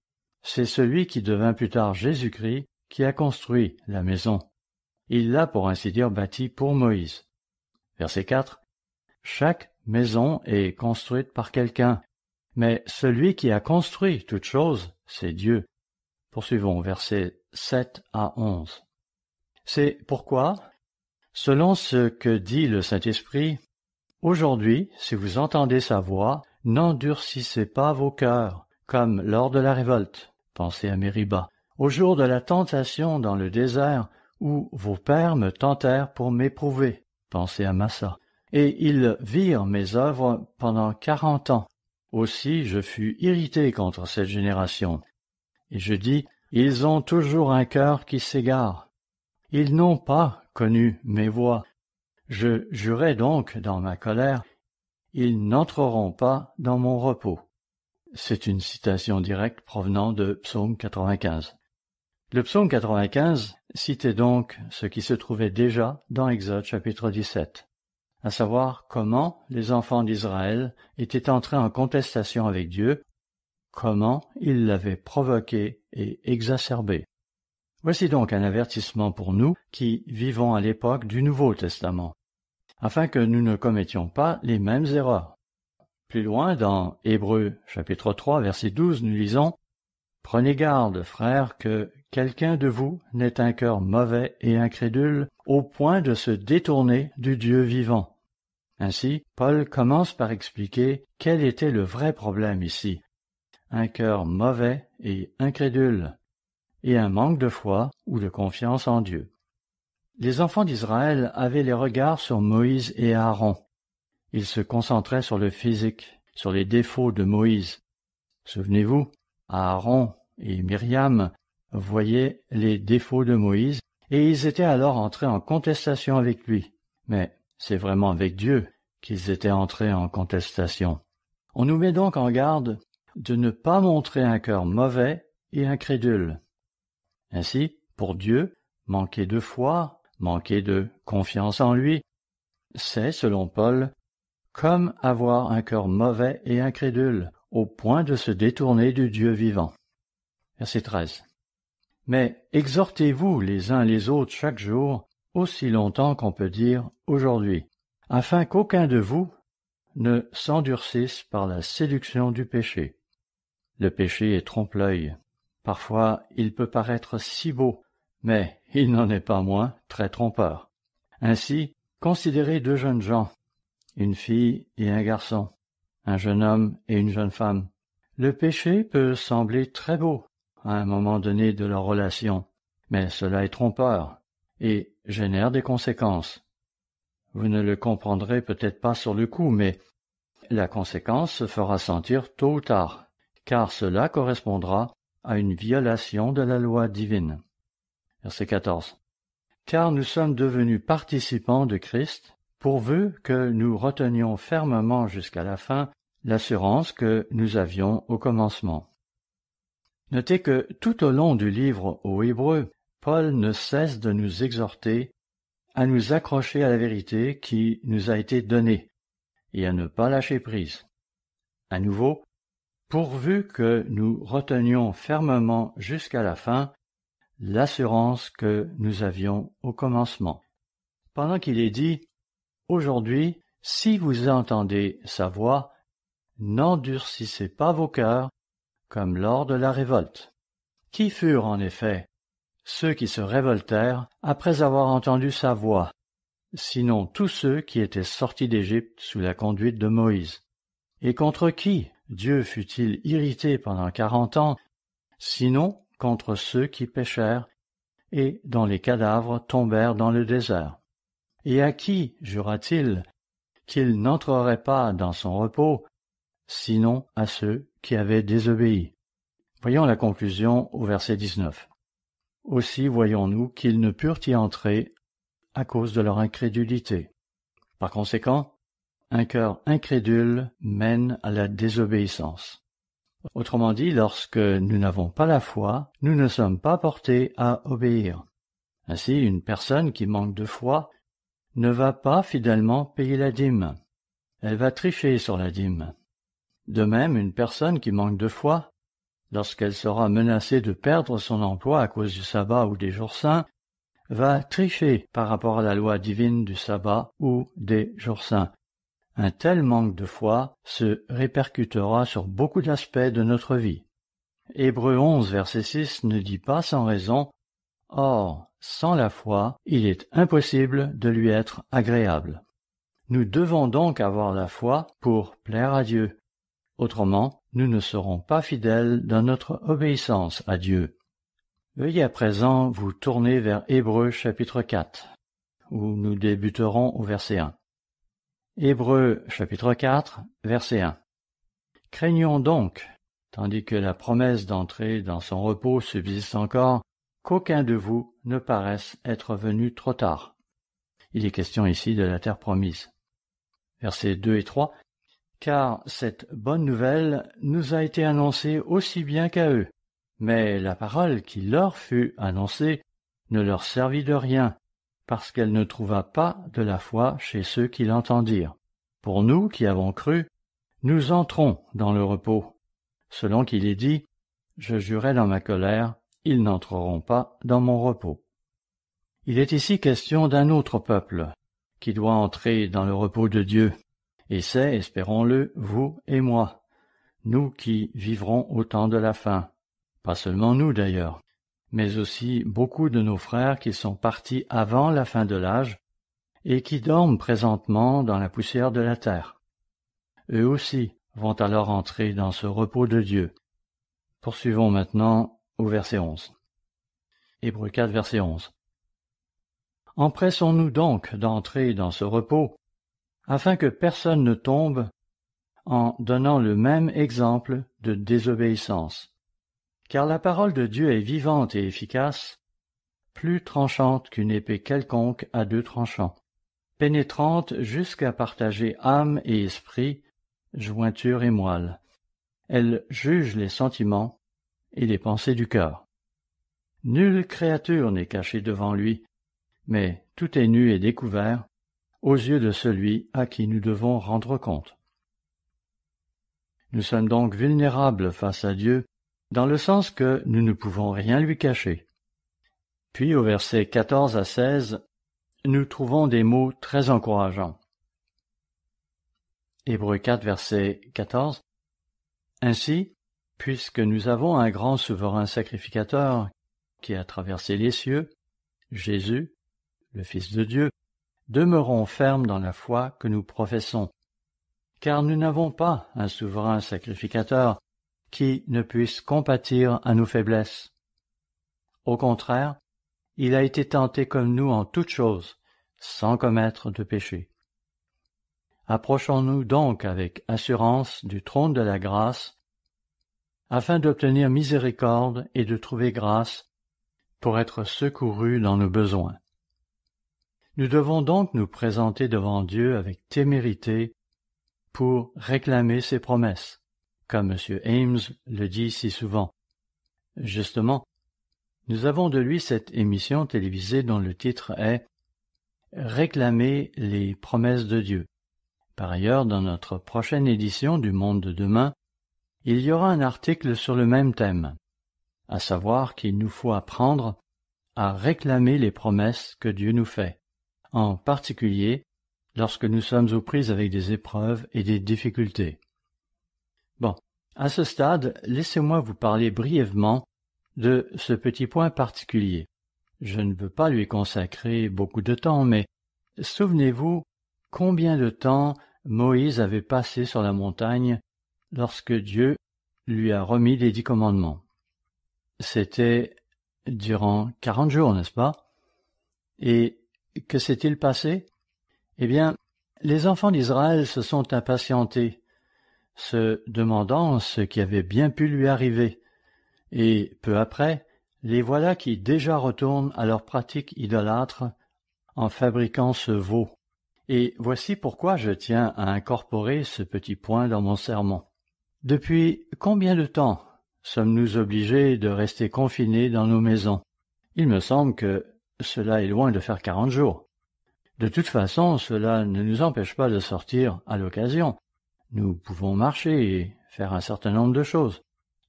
C'est celui qui devint plus tard Jésus-Christ qui a construit la maison. Il l'a pour ainsi dire bâtie pour Moïse. Verset 4. Chaque maison est construite par quelqu'un, mais celui qui a construit toute chose, c'est Dieu. Poursuivons versets 7 à 11. C'est pourquoi, selon ce que dit le Saint-Esprit, Aujourd'hui, si vous entendez sa voix, n'endurcissez pas vos cœurs, comme lors de la révolte. Pensez à Mériba. Au jour de la tentation dans le désert, où vos pères me tentèrent pour m'éprouver. Pensez à Massa. Et ils virent mes œuvres pendant quarante ans. Aussi je fus irrité contre cette génération. Et je dis, ils ont toujours un cœur qui s'égare. Ils n'ont pas connu mes voies. Je jurai donc dans ma colère, ils n'entreront pas dans mon repos. C'est une citation directe provenant de Psaume 95. Le Psaume 95 citait donc ce qui se trouvait déjà dans Exode chapitre 17, à savoir comment les enfants d'Israël étaient entrés en contestation avec Dieu, comment ils l'avaient provoqué et exacerbé. Voici donc un avertissement pour nous qui vivons à l'époque du Nouveau Testament, afin que nous ne commettions pas les mêmes erreurs. Plus loin, dans Hébreu, chapitre 3, verset 12, nous lisons Prenez garde, frères, que quelqu'un de vous n'ait un cœur mauvais et incrédule au point de se détourner du Dieu vivant. Ainsi, Paul commence par expliquer quel était le vrai problème ici. Un cœur mauvais et incrédule, et un manque de foi ou de confiance en Dieu. Les enfants d'Israël avaient les regards sur Moïse et Aaron, il se concentrait sur le physique, sur les défauts de Moïse. Souvenez-vous, Aaron et Myriam voyaient les défauts de Moïse et ils étaient alors entrés en contestation avec lui. Mais c'est vraiment avec Dieu qu'ils étaient entrés en contestation. On nous met donc en garde de ne pas montrer un cœur mauvais et incrédule. Ainsi, pour Dieu, manquer de foi, manquer de confiance en lui, c'est, selon Paul, comme avoir un cœur mauvais et incrédule, au point de se détourner du Dieu vivant. Verset Mais exhortez-vous les uns les autres chaque jour, aussi longtemps qu'on peut dire aujourd'hui, afin qu'aucun de vous ne s'endurcisse par la séduction du péché. Le péché est trompe-l'œil. Parfois, il peut paraître si beau, mais il n'en est pas moins très trompeur. Ainsi, considérez deux jeunes gens une fille et un garçon, un jeune homme et une jeune femme. Le péché peut sembler très beau à un moment donné de leur relation, mais cela est trompeur et génère des conséquences. Vous ne le comprendrez peut-être pas sur le coup, mais la conséquence se fera sentir tôt ou tard, car cela correspondra à une violation de la loi divine. Verset 14. Car nous sommes devenus participants de Christ pourvu que nous retenions fermement jusqu'à la fin l'assurance que nous avions au commencement. Notez que tout au long du livre aux Hébreux, Paul ne cesse de nous exhorter à nous accrocher à la vérité qui nous a été donnée et à ne pas lâcher prise. À nouveau, pourvu que nous retenions fermement jusqu'à la fin l'assurance que nous avions au commencement. Pendant qu'il est dit Aujourd'hui, si vous entendez sa voix, n'endurcissez pas vos cœurs, comme lors de la révolte. Qui furent, en effet, ceux qui se révoltèrent après avoir entendu sa voix, sinon tous ceux qui étaient sortis d'Égypte sous la conduite de Moïse. Et contre qui Dieu fut-il irrité pendant quarante ans, sinon contre ceux qui péchèrent et dont les cadavres tombèrent dans le désert et à qui jura-t-il qu'il n'entrerait pas dans son repos, sinon à ceux qui avaient désobéi. Voyons la conclusion au verset 19. Aussi voyons-nous qu'ils ne purent y entrer à cause de leur incrédulité. Par conséquent, un cœur incrédule mène à la désobéissance. Autrement dit, lorsque nous n'avons pas la foi, nous ne sommes pas portés à obéir. Ainsi, une personne qui manque de foi ne va pas fidèlement payer la dîme. Elle va tricher sur la dîme. De même, une personne qui manque de foi, lorsqu'elle sera menacée de perdre son emploi à cause du sabbat ou des jours saints, va tricher par rapport à la loi divine du sabbat ou des jours saints. Un tel manque de foi se répercutera sur beaucoup d'aspects de notre vie. Hébreu 11, verset 6 ne dit pas sans raison Or, sans la foi, il est impossible de lui être agréable. Nous devons donc avoir la foi pour plaire à Dieu. Autrement, nous ne serons pas fidèles dans notre obéissance à Dieu. Veuillez à présent vous tourner vers Hébreu chapitre 4, où nous débuterons au verset 1. Hébreux chapitre 4, verset 1. Craignons donc, tandis que la promesse d'entrer dans son repos subsiste encore, qu'aucun de vous ne paraisse être venu trop tard. Il est question ici de la terre promise. Versets 2 et 3. Car cette bonne nouvelle nous a été annoncée aussi bien qu'à eux. Mais la parole qui leur fut annoncée ne leur servit de rien, parce qu'elle ne trouva pas de la foi chez ceux qui l'entendirent. Pour nous qui avons cru, nous entrons dans le repos, selon qu'il est dit, Je jurais dans ma colère, ils n'entreront pas dans mon repos. Il est ici question d'un autre peuple, qui doit entrer dans le repos de Dieu, et c'est, espérons-le, vous et moi, nous qui vivrons au temps de la fin, pas seulement nous d'ailleurs, mais aussi beaucoup de nos frères qui sont partis avant la fin de l'âge et qui dorment présentement dans la poussière de la terre. Eux aussi vont alors entrer dans ce repos de Dieu. Poursuivons maintenant au verset 11. Hébreux 4, verset 11. Empressons-nous donc d'entrer dans ce repos, afin que personne ne tombe en donnant le même exemple de désobéissance. Car la parole de Dieu est vivante et efficace, plus tranchante qu'une épée quelconque à deux tranchants, pénétrante jusqu'à partager âme et esprit, jointure et moelle. Elle juge les sentiments et des pensées du cœur. Nulle créature n'est cachée devant lui, mais tout est nu et découvert aux yeux de celui à qui nous devons rendre compte. Nous sommes donc vulnérables face à Dieu dans le sens que nous ne pouvons rien lui cacher. Puis au verset 14 à 16, nous trouvons des mots très encourageants. Hébreu 4, verset 14. Ainsi, Puisque nous avons un grand souverain sacrificateur qui a traversé les cieux, Jésus, le Fils de Dieu, demeurons fermes dans la foi que nous professons, car nous n'avons pas un souverain sacrificateur qui ne puisse compatir à nos faiblesses. Au contraire, il a été tenté comme nous en toutes choses, sans commettre de péché. Approchons-nous donc avec assurance du trône de la grâce afin d'obtenir miséricorde et de trouver grâce pour être secourus dans nos besoins. Nous devons donc nous présenter devant Dieu avec témérité pour réclamer ses promesses, comme M. Ames le dit si souvent. Justement, nous avons de lui cette émission télévisée dont le titre est Réclamer les promesses de Dieu. Par ailleurs, dans notre prochaine édition du Monde de demain, il y aura un article sur le même thème, à savoir qu'il nous faut apprendre à réclamer les promesses que Dieu nous fait, en particulier lorsque nous sommes aux prises avec des épreuves et des difficultés. Bon, à ce stade, laissez-moi vous parler brièvement de ce petit point particulier. Je ne veux pas lui consacrer beaucoup de temps, mais souvenez-vous combien de temps Moïse avait passé sur la montagne lorsque Dieu lui a remis les dix commandements. C'était durant quarante jours, n'est-ce pas Et que s'est-il passé Eh bien, les enfants d'Israël se sont impatientés, se demandant ce qui avait bien pu lui arriver, et peu après, les voilà qui déjà retournent à leur pratique idolâtre en fabriquant ce veau. Et voici pourquoi je tiens à incorporer ce petit point dans mon sermon. Depuis combien de temps sommes-nous obligés de rester confinés dans nos maisons Il me semble que cela est loin de faire quarante jours. De toute façon, cela ne nous empêche pas de sortir à l'occasion. Nous pouvons marcher et faire un certain nombre de choses.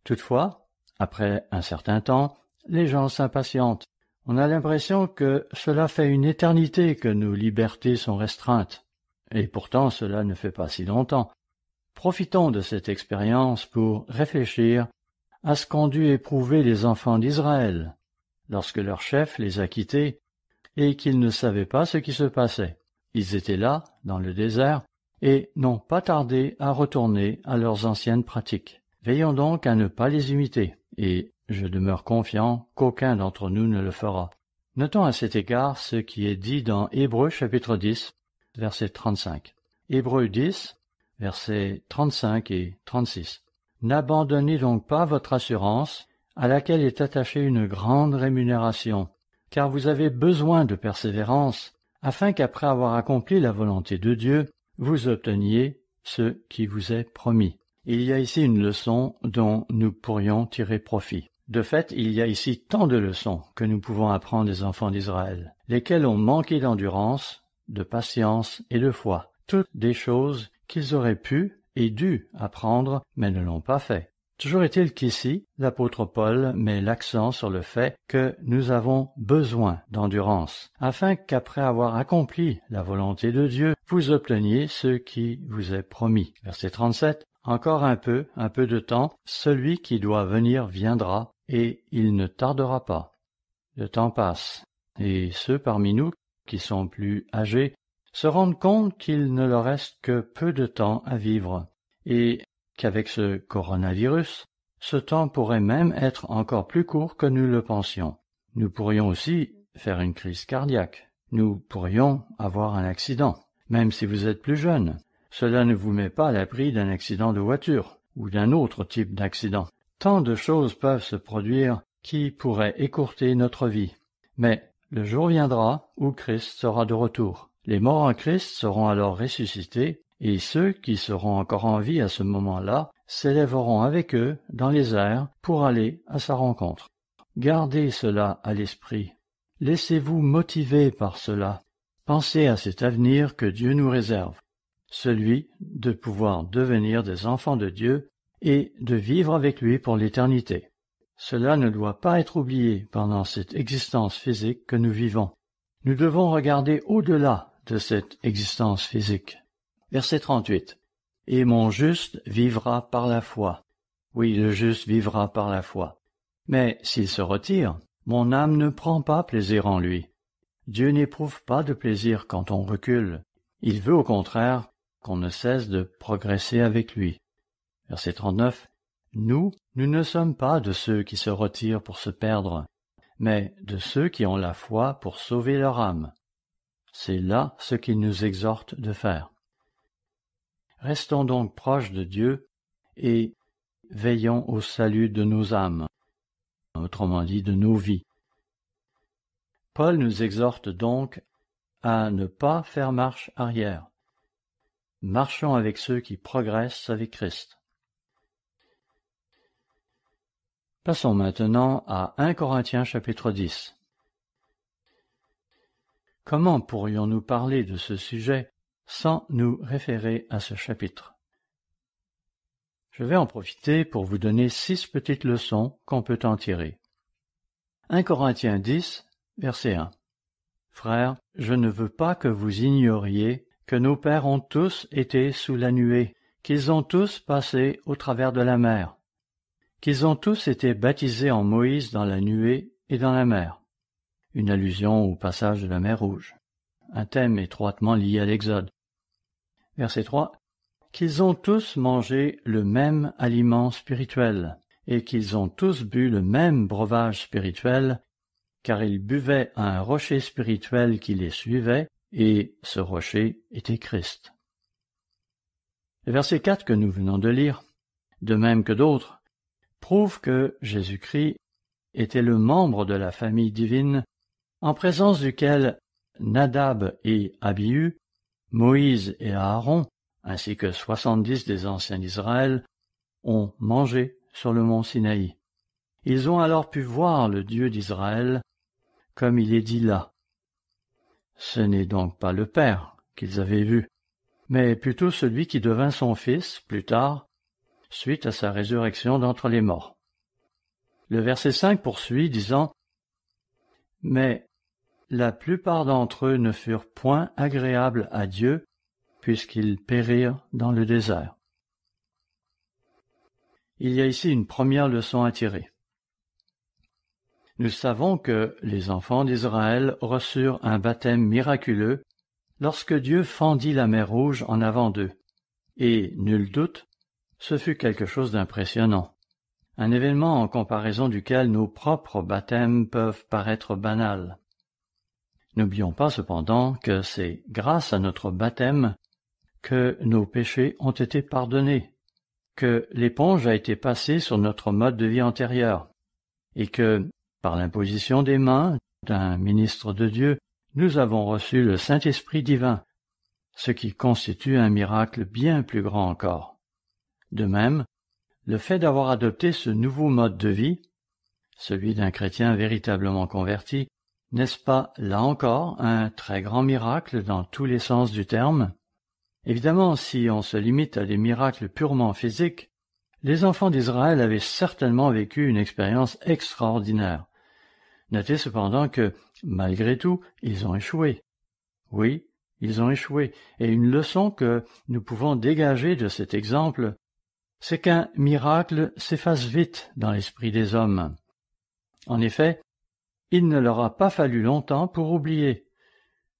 Toutefois, après un certain temps, les gens s'impatientent. On a l'impression que cela fait une éternité que nos libertés sont restreintes. Et pourtant cela ne fait pas si longtemps. Profitons de cette expérience pour réfléchir à ce qu'ont dû éprouver les enfants d'Israël lorsque leur chef les a quittés et qu'ils ne savaient pas ce qui se passait. Ils étaient là, dans le désert, et n'ont pas tardé à retourner à leurs anciennes pratiques. Veillons donc à ne pas les imiter, et je demeure confiant qu'aucun d'entre nous ne le fera. Notons à cet égard ce qui est dit dans Hébreu chapitre 10, verset 35. Hébreux 10, versets 35 et 36. N'abandonnez donc pas votre assurance, à laquelle est attachée une grande rémunération, car vous avez besoin de persévérance, afin qu'après avoir accompli la volonté de Dieu, vous obteniez ce qui vous est promis. Il y a ici une leçon dont nous pourrions tirer profit. De fait, il y a ici tant de leçons que nous pouvons apprendre des enfants d'Israël, lesquels ont manqué d'endurance, de patience et de foi, toutes des choses qu'ils auraient pu et dû apprendre, mais ne l'ont pas fait. Toujours est-il qu'ici, l'apôtre Paul met l'accent sur le fait que nous avons besoin d'endurance, afin qu'après avoir accompli la volonté de Dieu, vous obteniez ce qui vous est promis. Verset 37. Encore un peu, un peu de temps, celui qui doit venir viendra, et il ne tardera pas. Le temps passe, et ceux parmi nous qui sont plus âgés se rendent compte qu'il ne leur reste que peu de temps à vivre et qu'avec ce coronavirus, ce temps pourrait même être encore plus court que nous le pensions. Nous pourrions aussi faire une crise cardiaque. Nous pourrions avoir un accident, même si vous êtes plus jeune. Cela ne vous met pas à l'abri d'un accident de voiture ou d'un autre type d'accident. Tant de choses peuvent se produire qui pourraient écourter notre vie. Mais le jour viendra où Christ sera de retour. Les morts en Christ seront alors ressuscités, et ceux qui seront encore en vie à ce moment-là s'élèveront avec eux dans les airs pour aller à sa rencontre. Gardez cela à l'esprit. Laissez-vous motiver par cela. Pensez à cet avenir que Dieu nous réserve, celui de pouvoir devenir des enfants de Dieu et de vivre avec lui pour l'éternité. Cela ne doit pas être oublié pendant cette existence physique que nous vivons. Nous devons regarder au-delà de cette existence physique. Verset 38. Et mon juste vivra par la foi. Oui, le juste vivra par la foi. Mais s'il se retire, mon âme ne prend pas plaisir en lui. Dieu n'éprouve pas de plaisir quand on recule. Il veut au contraire qu'on ne cesse de progresser avec lui. Verset 39. Nous, nous ne sommes pas de ceux qui se retirent pour se perdre, mais de ceux qui ont la foi pour sauver leur âme. C'est là ce qu'il nous exhorte de faire. Restons donc proches de Dieu et veillons au salut de nos âmes, autrement dit de nos vies. Paul nous exhorte donc à ne pas faire marche arrière. Marchons avec ceux qui progressent avec Christ. Passons maintenant à 1 Corinthiens chapitre 10. Comment pourrions-nous parler de ce sujet sans nous référer à ce chapitre Je vais en profiter pour vous donner six petites leçons qu'on peut en tirer. 1 Corinthiens 10, verset 1. Frères, je ne veux pas que vous ignoriez que nos pères ont tous été sous la nuée, qu'ils ont tous passé au travers de la mer, qu'ils ont tous été baptisés en Moïse dans la nuée et dans la mer, une allusion au passage de la mer Rouge, un thème étroitement lié à l'Exode. Verset 3 Qu'ils ont tous mangé le même aliment spirituel, et qu'ils ont tous bu le même breuvage spirituel, car ils buvaient à un rocher spirituel qui les suivait, et ce rocher était Christ. verset 4 que nous venons de lire, de même que d'autres, prouve que Jésus-Christ était le membre de la famille divine en présence duquel Nadab et Abihu, Moïse et Aaron, ainsi que soixante-dix des anciens d'Israël, ont mangé sur le mont Sinaï. Ils ont alors pu voir le Dieu d'Israël, comme il est dit là. Ce n'est donc pas le Père qu'ils avaient vu, mais plutôt celui qui devint son Fils plus tard, suite à sa résurrection d'entre les morts. Le verset 5 poursuit, disant mais la plupart d'entre eux ne furent point agréables à Dieu, puisqu'ils périrent dans le désert. Il y a ici une première leçon à tirer. Nous savons que les enfants d'Israël reçurent un baptême miraculeux lorsque Dieu fendit la mer Rouge en avant d'eux, et, nul doute, ce fut quelque chose d'impressionnant un événement en comparaison duquel nos propres baptêmes peuvent paraître banals. N'oublions pas cependant que c'est grâce à notre baptême que nos péchés ont été pardonnés, que l'éponge a été passée sur notre mode de vie antérieur, et que, par l'imposition des mains d'un ministre de Dieu, nous avons reçu le Saint-Esprit divin, ce qui constitue un miracle bien plus grand encore. De même, le fait d'avoir adopté ce nouveau mode de vie, celui d'un chrétien véritablement converti, n'est-ce pas, là encore, un très grand miracle dans tous les sens du terme Évidemment, si on se limite à des miracles purement physiques, les enfants d'Israël avaient certainement vécu une expérience extraordinaire. Notez cependant que, malgré tout, ils ont échoué. Oui, ils ont échoué, et une leçon que nous pouvons dégager de cet exemple c'est qu'un miracle s'efface vite dans l'esprit des hommes. En effet, il ne leur a pas fallu longtemps pour oublier.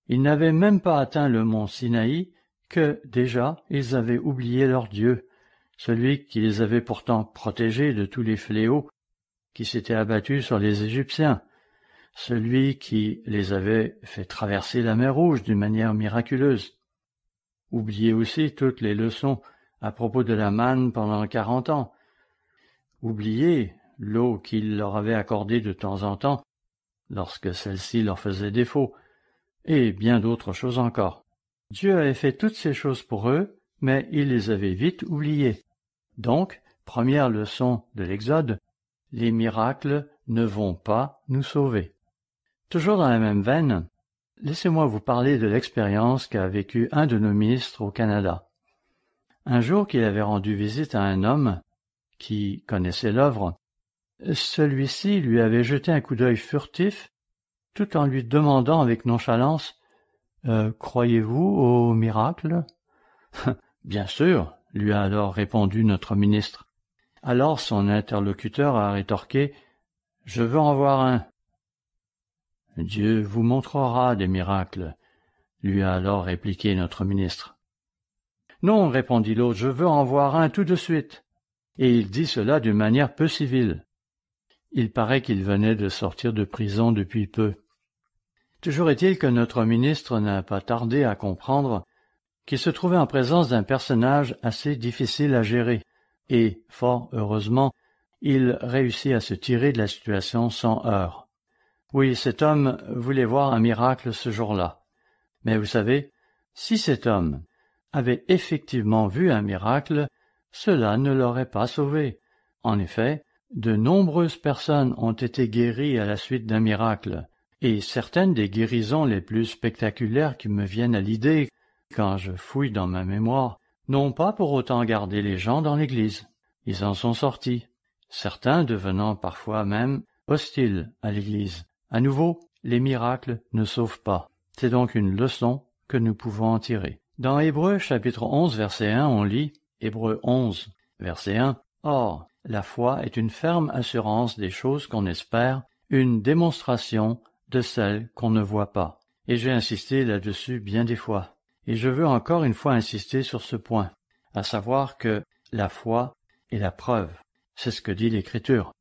Ils n'avaient même pas atteint le mont Sinaï que, déjà, ils avaient oublié leur Dieu, celui qui les avait pourtant protégés de tous les fléaux qui s'étaient abattus sur les Égyptiens, celui qui les avait fait traverser la mer Rouge d'une manière miraculeuse. Oubliez aussi toutes les leçons à propos de la manne pendant quarante ans. oublier l'eau qu'il leur avait accordée de temps en temps, lorsque celle-ci leur faisait défaut, et bien d'autres choses encore. Dieu avait fait toutes ces choses pour eux, mais il les avait vite oubliées. Donc, première leçon de l'Exode, les miracles ne vont pas nous sauver. Toujours dans la même veine, laissez-moi vous parler de l'expérience qu'a vécue un de nos ministres au Canada. Un jour qu'il avait rendu visite à un homme qui connaissait l'œuvre, celui-ci lui avait jeté un coup d'œil furtif, tout en lui demandant avec nonchalance euh, Croyez-vous au miracle Bien sûr, lui a alors répondu notre ministre. Alors son interlocuteur a rétorqué Je veux en voir un. Dieu vous montrera des miracles, lui a alors répliqué notre ministre. Non, répondit l'autre, je veux en voir un tout de suite. Et il dit cela d'une manière peu civile. Il paraît qu'il venait de sortir de prison depuis peu. Toujours est-il que notre ministre n'a pas tardé à comprendre qu'il se trouvait en présence d'un personnage assez difficile à gérer, et, fort heureusement, il réussit à se tirer de la situation sans heurts. Oui, cet homme voulait voir un miracle ce jour-là. Mais vous savez, si cet homme avaient effectivement vu un miracle, cela ne l'aurait pas sauvé. En effet, de nombreuses personnes ont été guéries à la suite d'un miracle, et certaines des guérisons les plus spectaculaires qui me viennent à l'idée quand je fouille dans ma mémoire n'ont pas pour autant gardé les gens dans l'Église. Ils en sont sortis, certains devenant parfois même hostiles à l'Église. À nouveau, les miracles ne sauvent pas. C'est donc une leçon que nous pouvons en tirer. Dans Hébreu, chapitre 11 verset 1, on lit Hébreu 11 verset 1 Or, la foi est une ferme assurance des choses qu'on espère, une démonstration de celles qu'on ne voit pas. Et j'ai insisté là-dessus bien des fois. Et je veux encore une fois insister sur ce point, à savoir que la foi est la preuve. C'est ce que dit l'Écriture.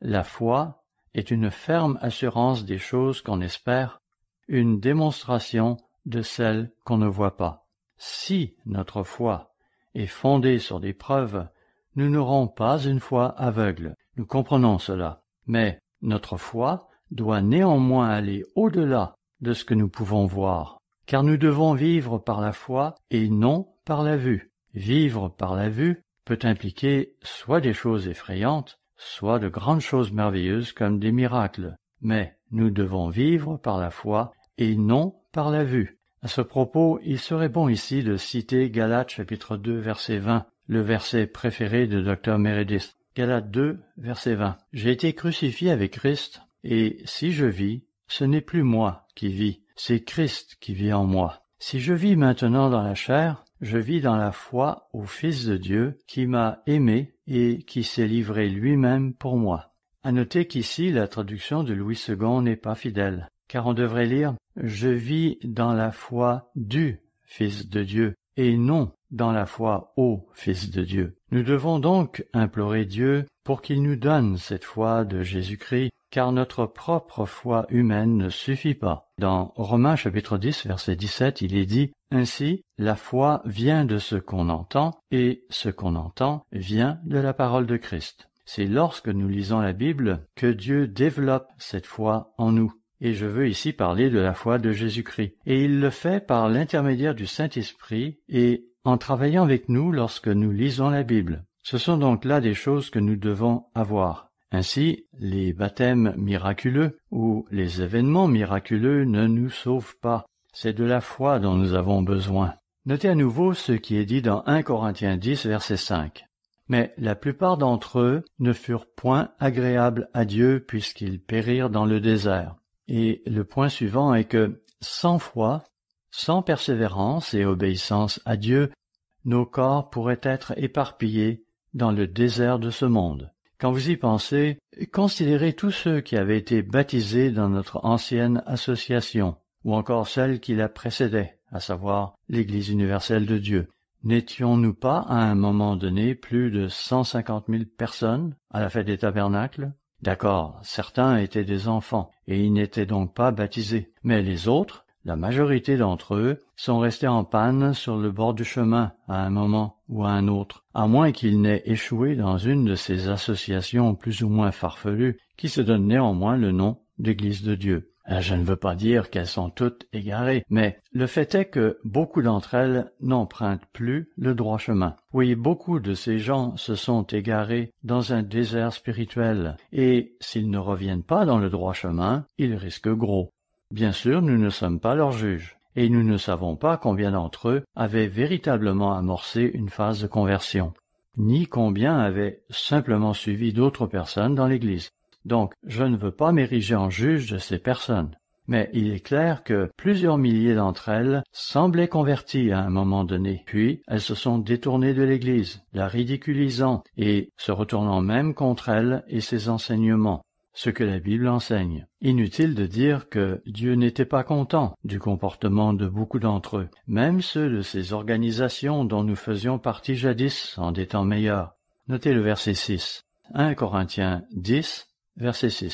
La foi est une ferme assurance des choses qu'on espère, une démonstration de celles qu'on ne voit pas. Si notre foi est fondée sur des preuves, nous n'aurons pas une foi aveugle. Nous comprenons cela. Mais notre foi doit néanmoins aller au-delà de ce que nous pouvons voir, car nous devons vivre par la foi et non par la vue. Vivre par la vue peut impliquer soit des choses effrayantes, soit de grandes choses merveilleuses comme des miracles, mais nous devons vivre par la foi et non par la vue. À ce propos, il serait bon ici de citer Galates chapitre 2 verset 20, le verset préféré de Dr Meredith. Galates 2 verset 20. J'ai été crucifié avec Christ, et si je vis, ce n'est plus moi qui vis, c'est Christ qui vit en moi. Si je vis maintenant dans la chair, je vis dans la foi au Fils de Dieu qui m'a aimé et qui s'est livré lui-même pour moi. À noter qu'ici la traduction de Louis II n'est pas fidèle, car on devrait lire je vis dans la foi du Fils de Dieu et non dans la foi au Fils de Dieu. Nous devons donc implorer Dieu pour qu'il nous donne cette foi de Jésus-Christ, car notre propre foi humaine ne suffit pas. Dans Romains chapitre 10 verset 17, il est dit Ainsi, la foi vient de ce qu'on entend, et ce qu'on entend vient de la parole de Christ. C'est lorsque nous lisons la Bible que Dieu développe cette foi en nous. Et je veux ici parler de la foi de Jésus-Christ. Et il le fait par l'intermédiaire du Saint-Esprit et en travaillant avec nous lorsque nous lisons la Bible. Ce sont donc là des choses que nous devons avoir. Ainsi, les baptêmes miraculeux ou les événements miraculeux ne nous sauvent pas. C'est de la foi dont nous avons besoin. Notez à nouveau ce qui est dit dans 1 Corinthiens 10, verset 5. Mais la plupart d'entre eux ne furent point agréables à Dieu puisqu'ils périrent dans le désert. Et le point suivant est que, sans foi, sans persévérance et obéissance à Dieu, nos corps pourraient être éparpillés dans le désert de ce monde. Quand vous y pensez, considérez tous ceux qui avaient été baptisés dans notre ancienne association, ou encore celle qui la précédait, à savoir l'Église universelle de Dieu. N'étions-nous pas à un moment donné plus de cent cinquante mille personnes à la fête des tabernacles D'accord, certains étaient des enfants, et ils n'étaient donc pas baptisés. Mais les autres, la majorité d'entre eux, sont restés en panne sur le bord du chemin à un moment ou à un autre, à moins qu'ils n'aient échoué dans une de ces associations plus ou moins farfelues qui se donnent néanmoins le nom d'Église de Dieu. Euh, je ne veux pas dire qu'elles sont toutes égarées, mais le fait est que beaucoup d'entre elles n'empruntent plus le droit chemin. Oui, beaucoup de ces gens se sont égarés dans un désert spirituel, et s'ils ne reviennent pas dans le droit chemin, ils risquent gros. Bien sûr, nous ne sommes pas leurs juges, et nous ne savons pas combien d'entre eux avaient véritablement amorcé une phase de conversion, ni combien avaient simplement suivi d'autres personnes dans l'Église. Donc, je ne veux pas m'ériger en juge de ces personnes. Mais il est clair que plusieurs milliers d'entre elles semblaient converties à un moment donné, puis elles se sont détournées de l'Église, la ridiculisant et se retournant même contre elle et ses enseignements, ce que la Bible enseigne. Inutile de dire que Dieu n'était pas content du comportement de beaucoup d'entre eux, même ceux de ces organisations dont nous faisions partie jadis en des temps meilleurs. Notez le verset 6. 1 Corinthiens 10, Verset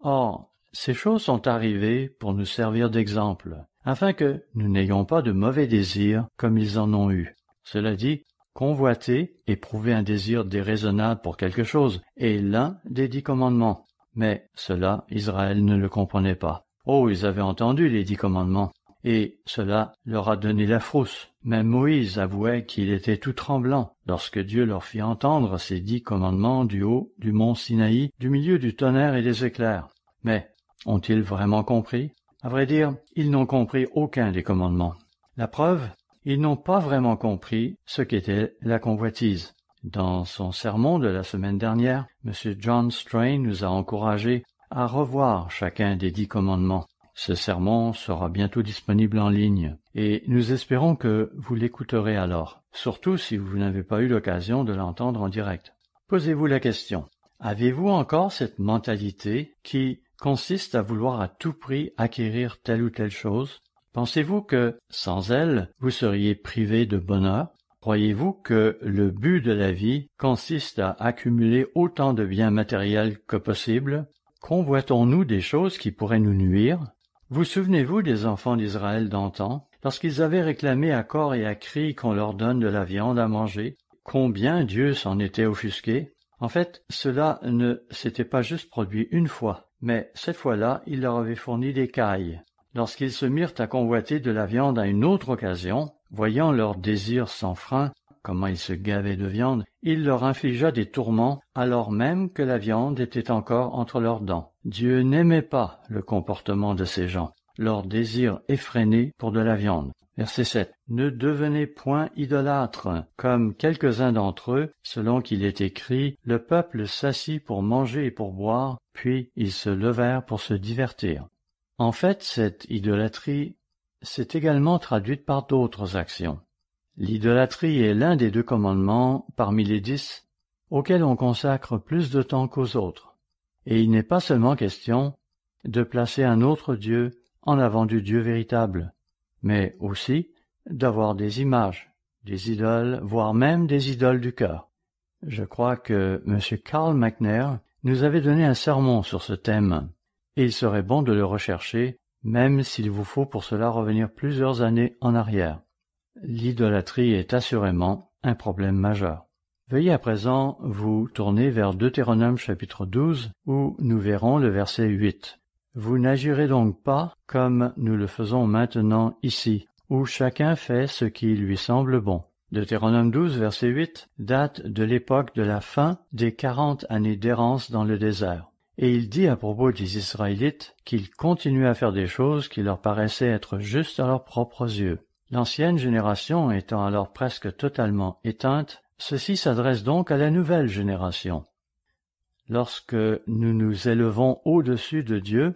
Or, ces choses sont arrivées pour nous servir d'exemple, afin que nous n'ayons pas de mauvais désirs comme ils en ont eu. Cela dit, convoiter, éprouver un désir déraisonnable pour quelque chose, est l'un des dix commandements. Mais cela, Israël ne le comprenait pas. Oh, ils avaient entendu les dix commandements, et cela leur a donné la frousse. Même Moïse avouait qu'il était tout tremblant lorsque Dieu leur fit entendre ces dix commandements du haut du mont Sinaï, du milieu du tonnerre et des éclairs. Mais ont-ils vraiment compris À vrai dire, ils n'ont compris aucun des commandements. La preuve Ils n'ont pas vraiment compris ce qu'était la convoitise. Dans son sermon de la semaine dernière, M. John Strain nous a encouragés à revoir chacun des dix commandements. Ce sermon sera bientôt disponible en ligne et nous espérons que vous l'écouterez alors, surtout si vous n'avez pas eu l'occasion de l'entendre en direct. Posez-vous la question. Avez-vous encore cette mentalité qui consiste à vouloir à tout prix acquérir telle ou telle chose? Pensez-vous que, sans elle, vous seriez privé de bonheur? Croyez-vous que le but de la vie consiste à accumuler autant de biens matériels que possible? Convoitons-nous des choses qui pourraient nous nuire? Vous souvenez-vous des enfants d'Israël d'antan? Lorsqu'ils avaient réclamé à corps et à cri qu'on leur donne de la viande à manger. Combien Dieu s'en était offusqué. En fait, cela ne s'était pas juste produit une fois, mais cette fois-là, il leur avait fourni des cailles. Lorsqu'ils se mirent à convoiter de la viande à une autre occasion, voyant leur désir sans frein, comment ils se gavaient de viande, il leur infligea des tourments alors même que la viande était encore entre leurs dents. Dieu n'aimait pas le comportement de ces gens leur désir effréné pour de la viande. Verset 7. Ne devenez point idolâtres, comme quelques-uns d'entre eux, selon qu'il est écrit, le peuple s'assit pour manger et pour boire, puis ils se levèrent pour se divertir. En fait, cette idolâtrie s'est également traduite par d'autres actions. L'idolâtrie est l'un des deux commandements, parmi les dix, auxquels on consacre plus de temps qu'aux autres. Et il n'est pas seulement question de placer un autre Dieu en avant du Dieu véritable, mais aussi d'avoir des images, des idoles, voire même des idoles du cœur. Je crois que M. Karl Machner nous avait donné un sermon sur ce thème, et il serait bon de le rechercher, même s'il vous faut pour cela revenir plusieurs années en arrière. L'idolâtrie est assurément un problème majeur. Veuillez à présent vous tourner vers Deutéronome chapitre 12, où nous verrons le verset 8. Vous n'agirez donc pas comme nous le faisons maintenant ici, où chacun fait ce qui lui semble bon. Deutéronome 12, verset 8 date de l'époque de la fin des quarante années d'errance dans le désert. Et il dit à propos des Israélites qu'ils continuaient à faire des choses qui leur paraissaient être justes à leurs propres yeux. L'ancienne génération étant alors presque totalement éteinte, ceci s'adresse donc à la nouvelle génération. Lorsque nous nous élevons au-dessus de Dieu,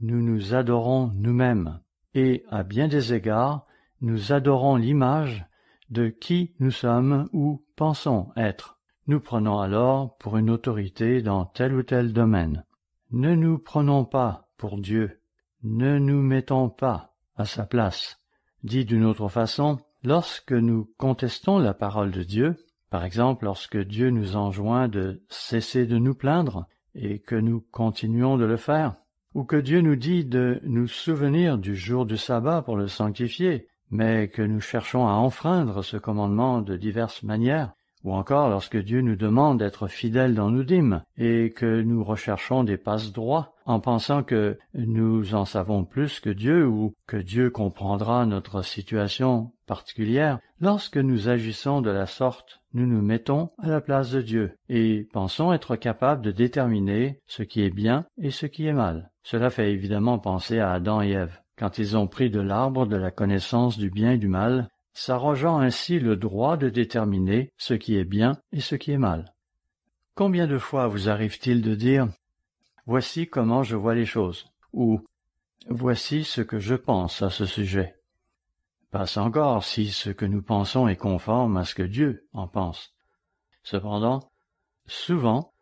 nous nous adorons nous-mêmes, et à bien des égards, nous adorons l'image de qui nous sommes ou pensons être. Nous prenons alors pour une autorité dans tel ou tel domaine. Ne nous prenons pas pour Dieu, ne nous mettons pas à sa place. Dit d'une autre façon, lorsque nous contestons la parole de Dieu, par exemple, lorsque Dieu nous enjoint de cesser de nous plaindre et que nous continuons de le faire, ou que Dieu nous dit de nous souvenir du jour du sabbat pour le sanctifier, mais que nous cherchons à enfreindre ce commandement de diverses manières, ou encore lorsque Dieu nous demande d'être fidèles dans nos dîmes et que nous recherchons des passes droits en pensant que nous en savons plus que Dieu ou que Dieu comprendra notre situation particulière, lorsque nous agissons de la sorte, nous nous mettons à la place de Dieu et pensons être capables de déterminer ce qui est bien et ce qui est mal. Cela fait évidemment penser à Adam et Ève quand ils ont pris de l'arbre de la connaissance du bien et du mal s'arrogeant ainsi le droit de déterminer ce qui est bien et ce qui est mal. Combien de fois vous arrive-t-il de dire Voici comment je vois les choses ou Voici ce que je pense à ce sujet. Passe encore si ce que nous pensons est conforme à ce que Dieu en pense. Cependant, souvent,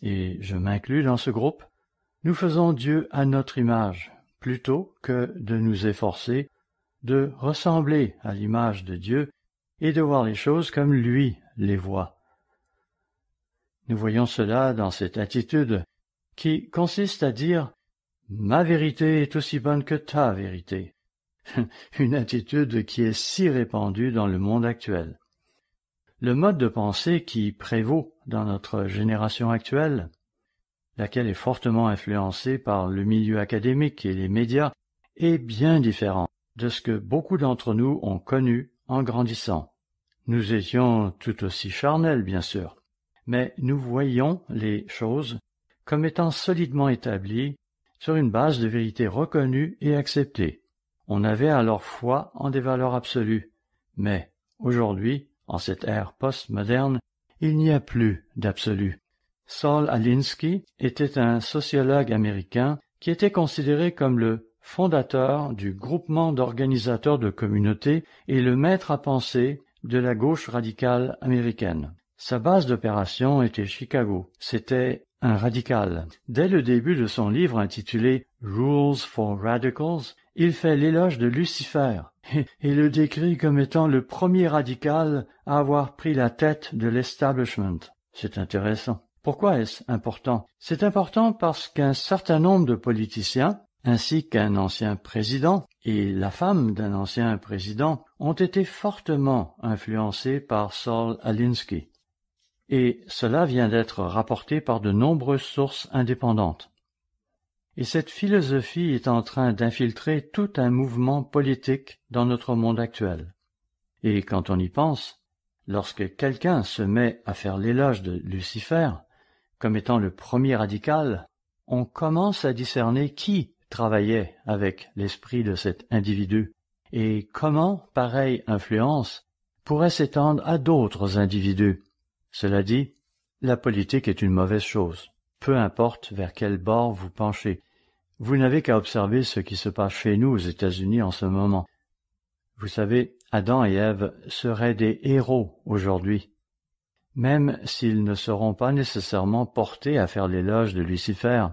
et je m'inclus dans ce groupe, nous faisons Dieu à notre image, plutôt que de nous efforcer de ressembler à l'image de Dieu et de voir les choses comme lui les voit. Nous voyons cela dans cette attitude qui consiste à dire Ma vérité est aussi bonne que ta vérité. Une attitude qui est si répandue dans le monde actuel. Le mode de pensée qui prévaut dans notre génération actuelle, laquelle est fortement influencée par le milieu académique et les médias, est bien différent de ce que beaucoup d'entre nous ont connu en grandissant. Nous étions tout aussi charnels, bien sûr, mais nous voyons les choses comme étant solidement établies sur une base de vérité reconnue et acceptée. On avait alors foi en des valeurs absolues, mais aujourd'hui, en cette ère postmoderne, il n'y a plus d'absolu. Saul Alinsky était un sociologue américain qui était considéré comme le Fondateur du Groupement d'organisateurs de communautés et le maître à penser de la gauche radicale américaine. Sa base d'opération était Chicago. C'était un radical. Dès le début de son livre intitulé Rules for Radicals, il fait l'éloge de Lucifer et le décrit comme étant le premier radical à avoir pris la tête de l'establishment. C'est intéressant. Pourquoi est-ce important C'est important parce qu'un certain nombre de politiciens ainsi qu'un ancien président et la femme d'un ancien président ont été fortement influencés par Saul Alinsky. Et cela vient d'être rapporté par de nombreuses sources indépendantes. Et cette philosophie est en train d'infiltrer tout un mouvement politique dans notre monde actuel. Et quand on y pense, lorsque quelqu'un se met à faire l'éloge de Lucifer comme étant le premier radical, on commence à discerner qui travaillait avec l'esprit de cet individu, et comment pareille influence pourrait s'étendre à d'autres individus. Cela dit, la politique est une mauvaise chose, peu importe vers quel bord vous penchez. Vous n'avez qu'à observer ce qui se passe chez nous aux États-Unis en ce moment. Vous savez, Adam et Ève seraient des héros aujourd'hui, même s'ils ne seront pas nécessairement portés à faire l'éloge de Lucifer.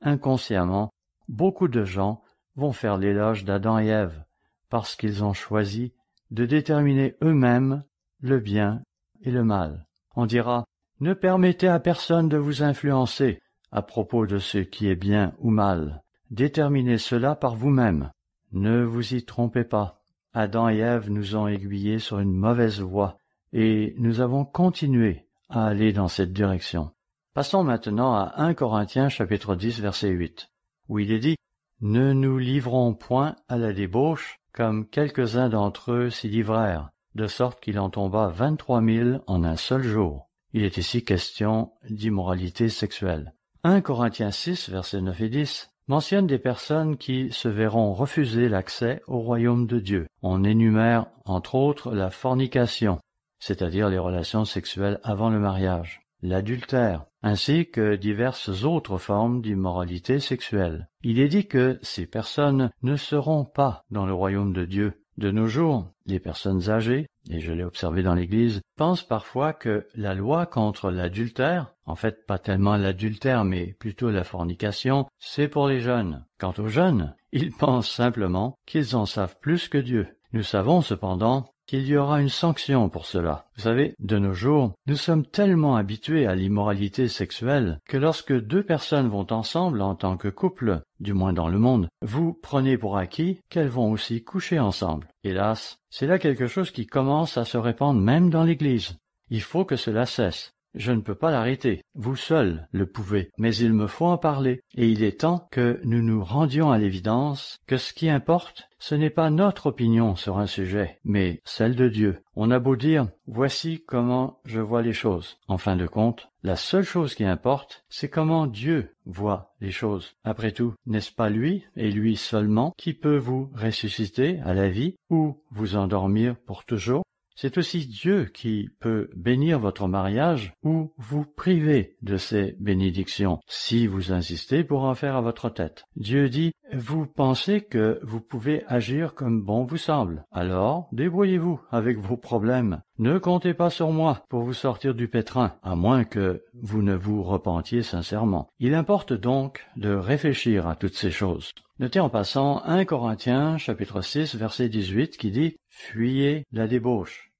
Inconsciemment, Beaucoup de gens vont faire l'éloge d'Adam et Ève, parce qu'ils ont choisi de déterminer eux-mêmes le bien et le mal. On dira Ne permettez à personne de vous influencer à propos de ce qui est bien ou mal. Déterminez cela par vous-même. Ne vous y trompez pas. Adam et Ève nous ont aiguillés sur une mauvaise voie, et nous avons continué à aller dans cette direction. Passons maintenant à 1 Corinthiens chapitre 10 verset 8 où il est dit Ne nous livrons point à la débauche, comme quelques-uns d'entre eux s'y livrèrent, de sorte qu'il en tomba vingt-trois mille en un seul jour. Il est ici question d'immoralité sexuelle. 1 Corinthiens 6, versets 9 et 10 mentionne des personnes qui se verront refuser l'accès au royaume de Dieu. On énumère, entre autres, la fornication, c'est-à-dire les relations sexuelles avant le mariage, l'adultère, ainsi que diverses autres formes d'immoralité sexuelle. Il est dit que ces personnes ne seront pas dans le royaume de Dieu. De nos jours, les personnes âgées, et je l'ai observé dans l'Église, pensent parfois que la loi contre l'adultère, en fait pas tellement l'adultère mais plutôt la fornication, c'est pour les jeunes. Quant aux jeunes, ils pensent simplement qu'ils en savent plus que Dieu. Nous savons cependant qu'il y aura une sanction pour cela. Vous savez, de nos jours, nous sommes tellement habitués à l'immoralité sexuelle que lorsque deux personnes vont ensemble en tant que couple, du moins dans le monde, vous prenez pour acquis qu'elles vont aussi coucher ensemble. Hélas, c'est là quelque chose qui commence à se répandre même dans l'Église. Il faut que cela cesse. Je ne peux pas l'arrêter, vous seul le pouvez, mais il me faut en parler, et il est temps que nous nous rendions à l'évidence que ce qui importe, ce n'est pas notre opinion sur un sujet, mais celle de Dieu. On a beau dire Voici comment je vois les choses. En fin de compte, la seule chose qui importe, c'est comment Dieu voit les choses. Après tout, n'est-ce pas lui, et lui seulement, qui peut vous ressusciter à la vie ou vous endormir pour toujours c'est aussi Dieu qui peut bénir votre mariage ou vous priver de ses bénédictions, si vous insistez pour en faire à votre tête. Dieu dit, vous pensez que vous pouvez agir comme bon vous semble, alors débrouillez-vous avec vos problèmes, ne comptez pas sur moi pour vous sortir du pétrin, à moins que vous ne vous repentiez sincèrement. Il importe donc de réfléchir à toutes ces choses. Notez en passant 1 Corinthiens chapitre 6 verset 18 qui dit Fuyez la débauche.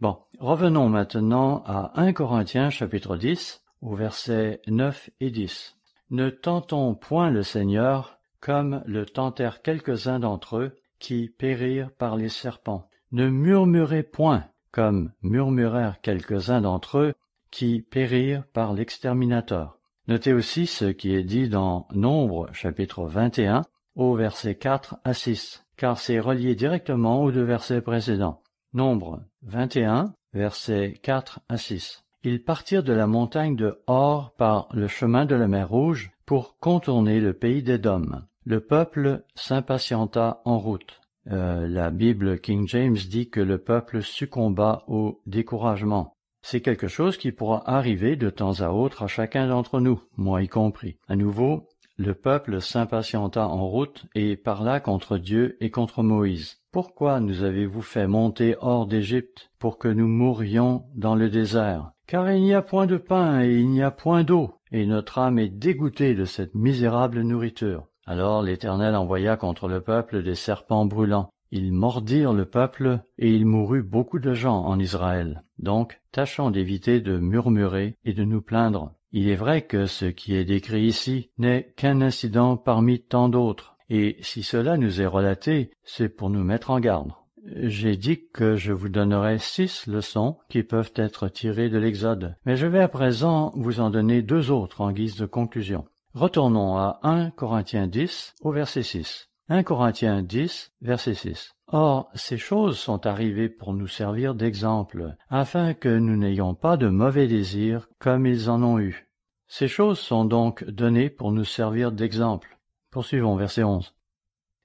Bon, revenons maintenant à 1 Corinthiens chapitre 10 au verset 9 et 10. Ne tentons point le Seigneur comme le tentèrent quelques-uns d'entre eux qui périrent par les serpents. Ne murmurez point comme murmurèrent quelques-uns d'entre eux, qui périrent par l'exterminateur. Notez aussi ce qui est dit dans Nombre, chapitre 21, au verset 4 à 6, car c'est relié directement aux deux versets précédents. Nombre 21, versets 4 à 6. Ils partirent de la montagne de Hor par le chemin de la mer Rouge pour contourner le pays d'Édom. Le peuple s'impatienta en route. Euh, la Bible King James dit que le peuple succomba au découragement. C'est quelque chose qui pourra arriver de temps à autre à chacun d'entre nous, moi y compris. À nouveau, le peuple s'impatienta en route et parla contre Dieu et contre Moïse. Pourquoi nous avez-vous fait monter hors d'Égypte pour que nous mourions dans le désert Car il n'y a point de pain et il n'y a point d'eau, et notre âme est dégoûtée de cette misérable nourriture. Alors l'Éternel envoya contre le peuple des serpents brûlants. Ils mordirent le peuple, et il mourut beaucoup de gens en Israël. Donc, tâchons d'éviter de murmurer et de nous plaindre. Il est vrai que ce qui est décrit ici n'est qu'un incident parmi tant d'autres, et si cela nous est relaté, c'est pour nous mettre en garde. J'ai dit que je vous donnerais six leçons qui peuvent être tirées de l'Exode, mais je vais à présent vous en donner deux autres en guise de conclusion. Retournons à 1 Corinthiens 10 au verset 6. 1 Corinthiens 10, verset 6. Or, ces choses sont arrivées pour nous servir d'exemple, afin que nous n'ayons pas de mauvais désirs comme ils en ont eu. Ces choses sont donc données pour nous servir d'exemple. Poursuivons verset 11.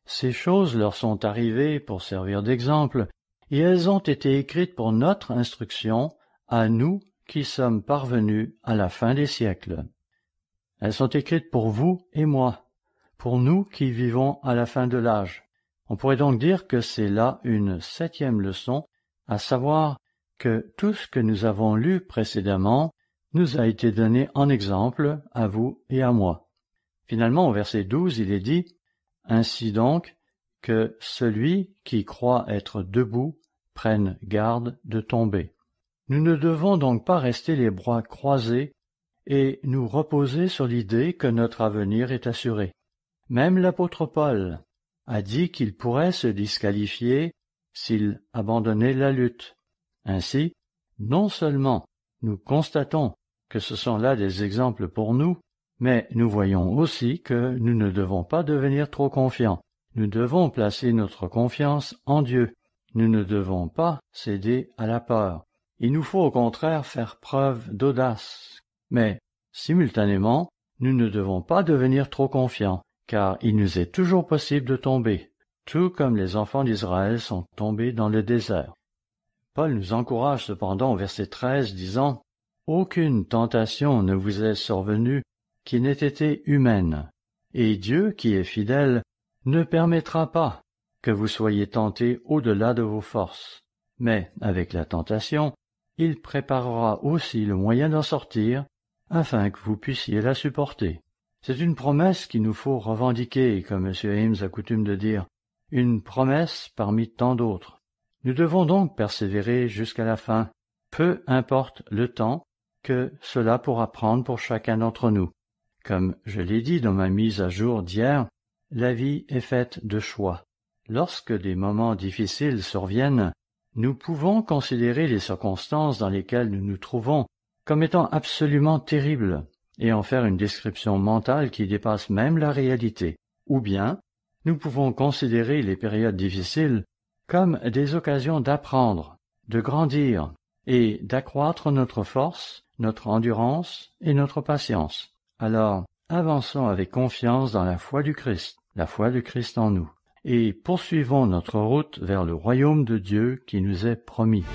Ces choses leur sont arrivées pour servir d'exemple, et elles ont été écrites pour notre instruction, à nous qui sommes parvenus à la fin des siècles. Elles sont écrites pour vous et moi, pour nous qui vivons à la fin de l'âge. On pourrait donc dire que c'est là une septième leçon, à savoir que tout ce que nous avons lu précédemment nous a été donné en exemple à vous et à moi. Finalement, au verset 12, il est dit Ainsi donc, que celui qui croit être debout prenne garde de tomber. Nous ne devons donc pas rester les bras croisés et nous reposer sur l'idée que notre avenir est assuré. Même l'apôtre Paul a dit qu'il pourrait se disqualifier s'il abandonnait la lutte. Ainsi, non seulement nous constatons que ce sont là des exemples pour nous, mais nous voyons aussi que nous ne devons pas devenir trop confiants. Nous devons placer notre confiance en Dieu. Nous ne devons pas céder à la peur. Il nous faut au contraire faire preuve d'audace, mais, simultanément, nous ne devons pas devenir trop confiants, car il nous est toujours possible de tomber, tout comme les enfants d'Israël sont tombés dans le désert. Paul nous encourage cependant au verset 13 disant Aucune tentation ne vous est survenue qui n'ait été humaine, et Dieu, qui est fidèle, ne permettra pas que vous soyez tentés au-delà de vos forces. Mais avec la tentation, il préparera aussi le moyen d'en sortir afin que vous puissiez la supporter. C'est une promesse qu'il nous faut revendiquer, comme M. Ames a coutume de dire, une promesse parmi tant d'autres. Nous devons donc persévérer jusqu'à la fin, peu importe le temps que cela pourra prendre pour chacun d'entre nous. Comme je l'ai dit dans ma mise à jour d'hier, la vie est faite de choix. Lorsque des moments difficiles surviennent, nous pouvons considérer les circonstances dans lesquelles nous nous trouvons comme étant absolument terrible, et en faire une description mentale qui dépasse même la réalité, ou bien nous pouvons considérer les périodes difficiles comme des occasions d'apprendre, de grandir et d'accroître notre force, notre endurance et notre patience. Alors, avançons avec confiance dans la foi du Christ, la foi du Christ en nous, et poursuivons notre route vers le royaume de Dieu qui nous est promis.